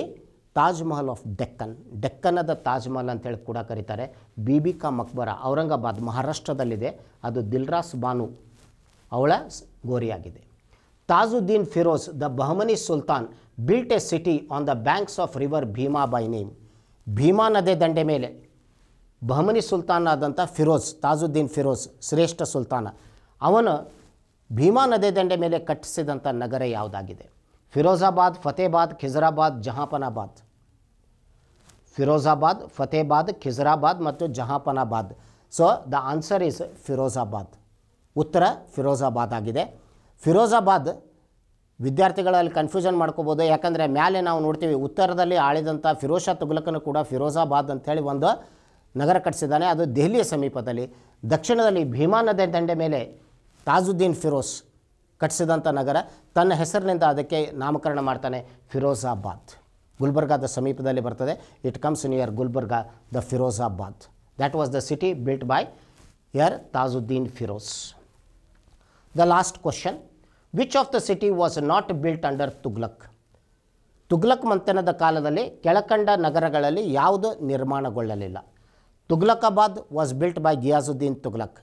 Mahal of Deccan ಡೆಕ್ಕನದ ತಾಜ್ಮಹಲ್ ಅಂತ ಹೇಳಿ ಕೂಡ ಕರೀತಾರೆ ಬಿಬಿಕಾ ಕಾ ಮಕ್ಬರ ಔರಂಗಾಬಾದ್ ಮಹಾರಾಷ್ಟ್ರದಲ್ಲಿದೆ ಅದು ದಿಲ್ರಾಸ್ ಬಾನು ಅವಳ ಗೋರಿಯಾಗಿದೆ Tajuddin Firoz the Bahmani sultan built a city on the banks of river Bhima by name Bhima ನದಿ ದಂಡೆ ಮೇಲೆ ಬಹಮನಿ ಸುಲ್ತಾನ್ ಆದಂಥ ಫಿರೋಜ್ ತಾಜುದ್ದೀನ್ ಫಿರೋಜ್ ಶ್ರೇಷ್ಠ ಸುಲ್ತಾನ ಅವನು ಭೀಮಾ ನದಿ ದಂಡೆ ಮೇಲೆ ಕಟ್ಟಿಸಿದಂಥ ನಗರ ಯಾವುದಾಗಿದೆ ಫಿರೋಜಾಬಾದ್ ಫತೇಬಾದ್ ಖಿಜರಾಬಾದ್ ಜಹಾಪನಾಬಾದ್ ಫಿರೋಜಾಬಾದ್ ಫತೇಬಾದ್ ಖಿಜರಾಬಾದ್ ಮತ್ತು Jahapanahabad so the answer is Firozabad ಉತ್ತರ ಫಿರೋಜಾಬಾದ್ ಆಗಿದೆ ಫಿರೋಜಾಬಾದ್ ವಿದ್ಯಾರ್ಥಿಗಳಲ್ಲಿ ಕನ್ಫ್ಯೂಷನ್ ಮಾಡ್ಕೋಬೋದು ಯಾಕಂದರೆ ಮೇಲೆ ನಾವು ನೋಡ್ತೀವಿ ಉತ್ತರದಲ್ಲಿ ಆಳಿದಂಥ ಫಿರೋಜ್ ಶಾ ಕೂಡ ಫಿರೋಜಾಬಾದ್ ಅಂಥೇಳಿ ಒಂದು ನಗರ ಕಟ್ಟಿಸಿದ್ದಾನೆ ಅದು ದೆಹಲಿಯ ಸಮೀಪದಲ್ಲಿ ದಕ್ಷಿಣದಲ್ಲಿ ಭೀಮಾ ನದಿ ದಂಡೆ ಮೇಲೆ ತಾಜುದ್ದೀನ್ ಫಿರೋಸ್ ಕಟ್ಟಿಸಿದಂಥ ನಗರ ತನ್ನ ಹೆಸರಿನಿಂದ ಅದಕ್ಕೆ ನಾಮಕರಣ ಮಾಡ್ತಾನೆ ಫಿರೋಜಾಬಾದ್ ಗುಲ್ಬರ್ಗಾದ ಸಮೀಪದಲ್ಲಿ ಬರ್ತದೆ it comes near Gulbarga the Firozabad that was the city built by here Tajuddin Firoz the last question which of the city was not built under Tughlaq Tughlaq ಮಂಥನದ ಕಾಲದಲ್ಲಿ ಕೆಳಕಂಡ ನಗರಗಳಲ್ಲಿ ಯಾವುದು ನಿರ್ಮಾಣಗೊಳ್ಳಲಿಲ್ಲ Tughlaqabad was built by Ghiyasuddin Tughlaq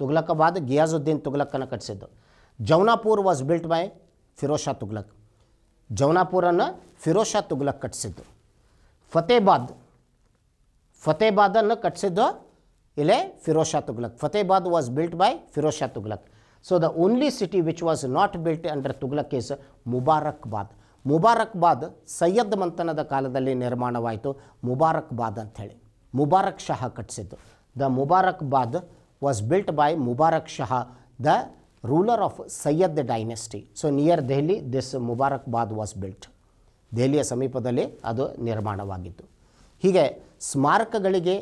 Tughlaqabad Ghiyasuddin ತುಗ್ಲಕ್ಕನ್ನು ಕಟ್ಟಿಸಿದ್ದು Jaunpur was built by Firoz Shah Tughlaq ಜೌನಾಪುರನ್ನು ಫಿರೋಜ್ ಶಾ ತುಗ್ಲಕ್ ಕಟ್ಟಿಸಿದ್ದು ಫತೇಬಾದ್ ಫತೇಬಾದನ್ನು ಕಟ್ಟಿಸಿದ್ದು ಇಲ್ಲೇ Firoz Shah Tughlaq Fatehabad was built by Firoz Shah Tughlaq so the only city which was not built under Tughlaq is Mubarakabad Mubarakabad Sayyid ಮಂತನದ ಕಾಲದಲ್ಲಿ ನಿರ್ಮಾಣವಾಯಿತು ಮುಬಾರಕ್ಬಾದ್ ಅಂಥೇಳಿ ಮುಬಾರಕ್ ಶಹ ಕಟ್ಟಿಸಿದ್ದು the Mubarakabad was built by Mubarak Shah, the ruler of Sayyid dynasty. So, near Delhi this Mubarak Bad was built. ದೆಹಲಿಯ ಸಮೀಪದಲ್ಲಿ ಅದು ನಿರ್ಮಾಣವಾಗಿದ್ದು ಹೀಗೆ ಸ್ಮಾರಕಗಳಿಗೆ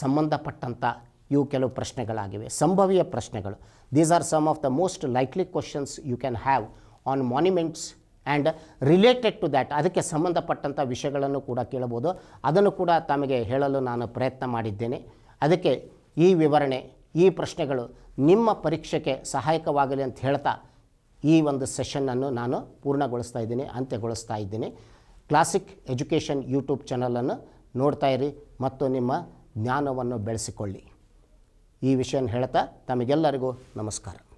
ಸಂಬಂಧಪಟ್ಟಂಥ ಇವು ಕೆಲವು ಪ್ರಶ್ನೆಗಳಾಗಿವೆ ಸಂಭವೀಯ ಪ್ರಶ್ನೆಗಳು these are some of the most likely questions you can have on monuments and related to that ಅದಕ್ಕೆ ಸಂಬಂಧಪಟ್ಟಂಥ ವಿಷಯಗಳನ್ನು ಕೂಡ ಕೇಳಬೋದು ಅದನ್ನು ಕೂಡ ತಮಗೆ ಹೇಳಲು ನಾನು ಪ್ರಯತ್ನ ಮಾಡಿದ್ದೇನೆ ಅದಕ್ಕೆ ಈ ವಿವರಣೆ ಈ ಪ್ರಶ್ನೆಗಳು ನಿಮ್ಮ ಪರೀಕ್ಷೆಗೆ ಸಹಾಯಕವಾಗಲಿ ಅಂತ ಹೇಳ್ತಾ ಈ ಒಂದು ಸೆಷನ್ನನ್ನು ನಾನು ಪೂರ್ಣಗೊಳಿಸ್ತಾ ಇದ್ದೀನಿ ಅಂತ್ಯಗೊಳಿಸ್ತಾ ಇದ್ದೀನಿ ಕ್ಲಾಸಿಕ್ ಎಜುಕೇಷನ್ ಯೂಟ್ಯೂಬ್ ಚಾನಲನ್ನು ನೋಡ್ತಾ ಇರಿ ಮತ್ತು ನಿಮ್ಮ ಜ್ಞಾನವನ್ನು ಬೆಳೆಸಿಕೊಳ್ಳಿ ಈ ವಿಷಯನ ಹೇಳ್ತಾ ತಮಗೆಲ್ಲರಿಗೂ ನಮಸ್ಕಾರ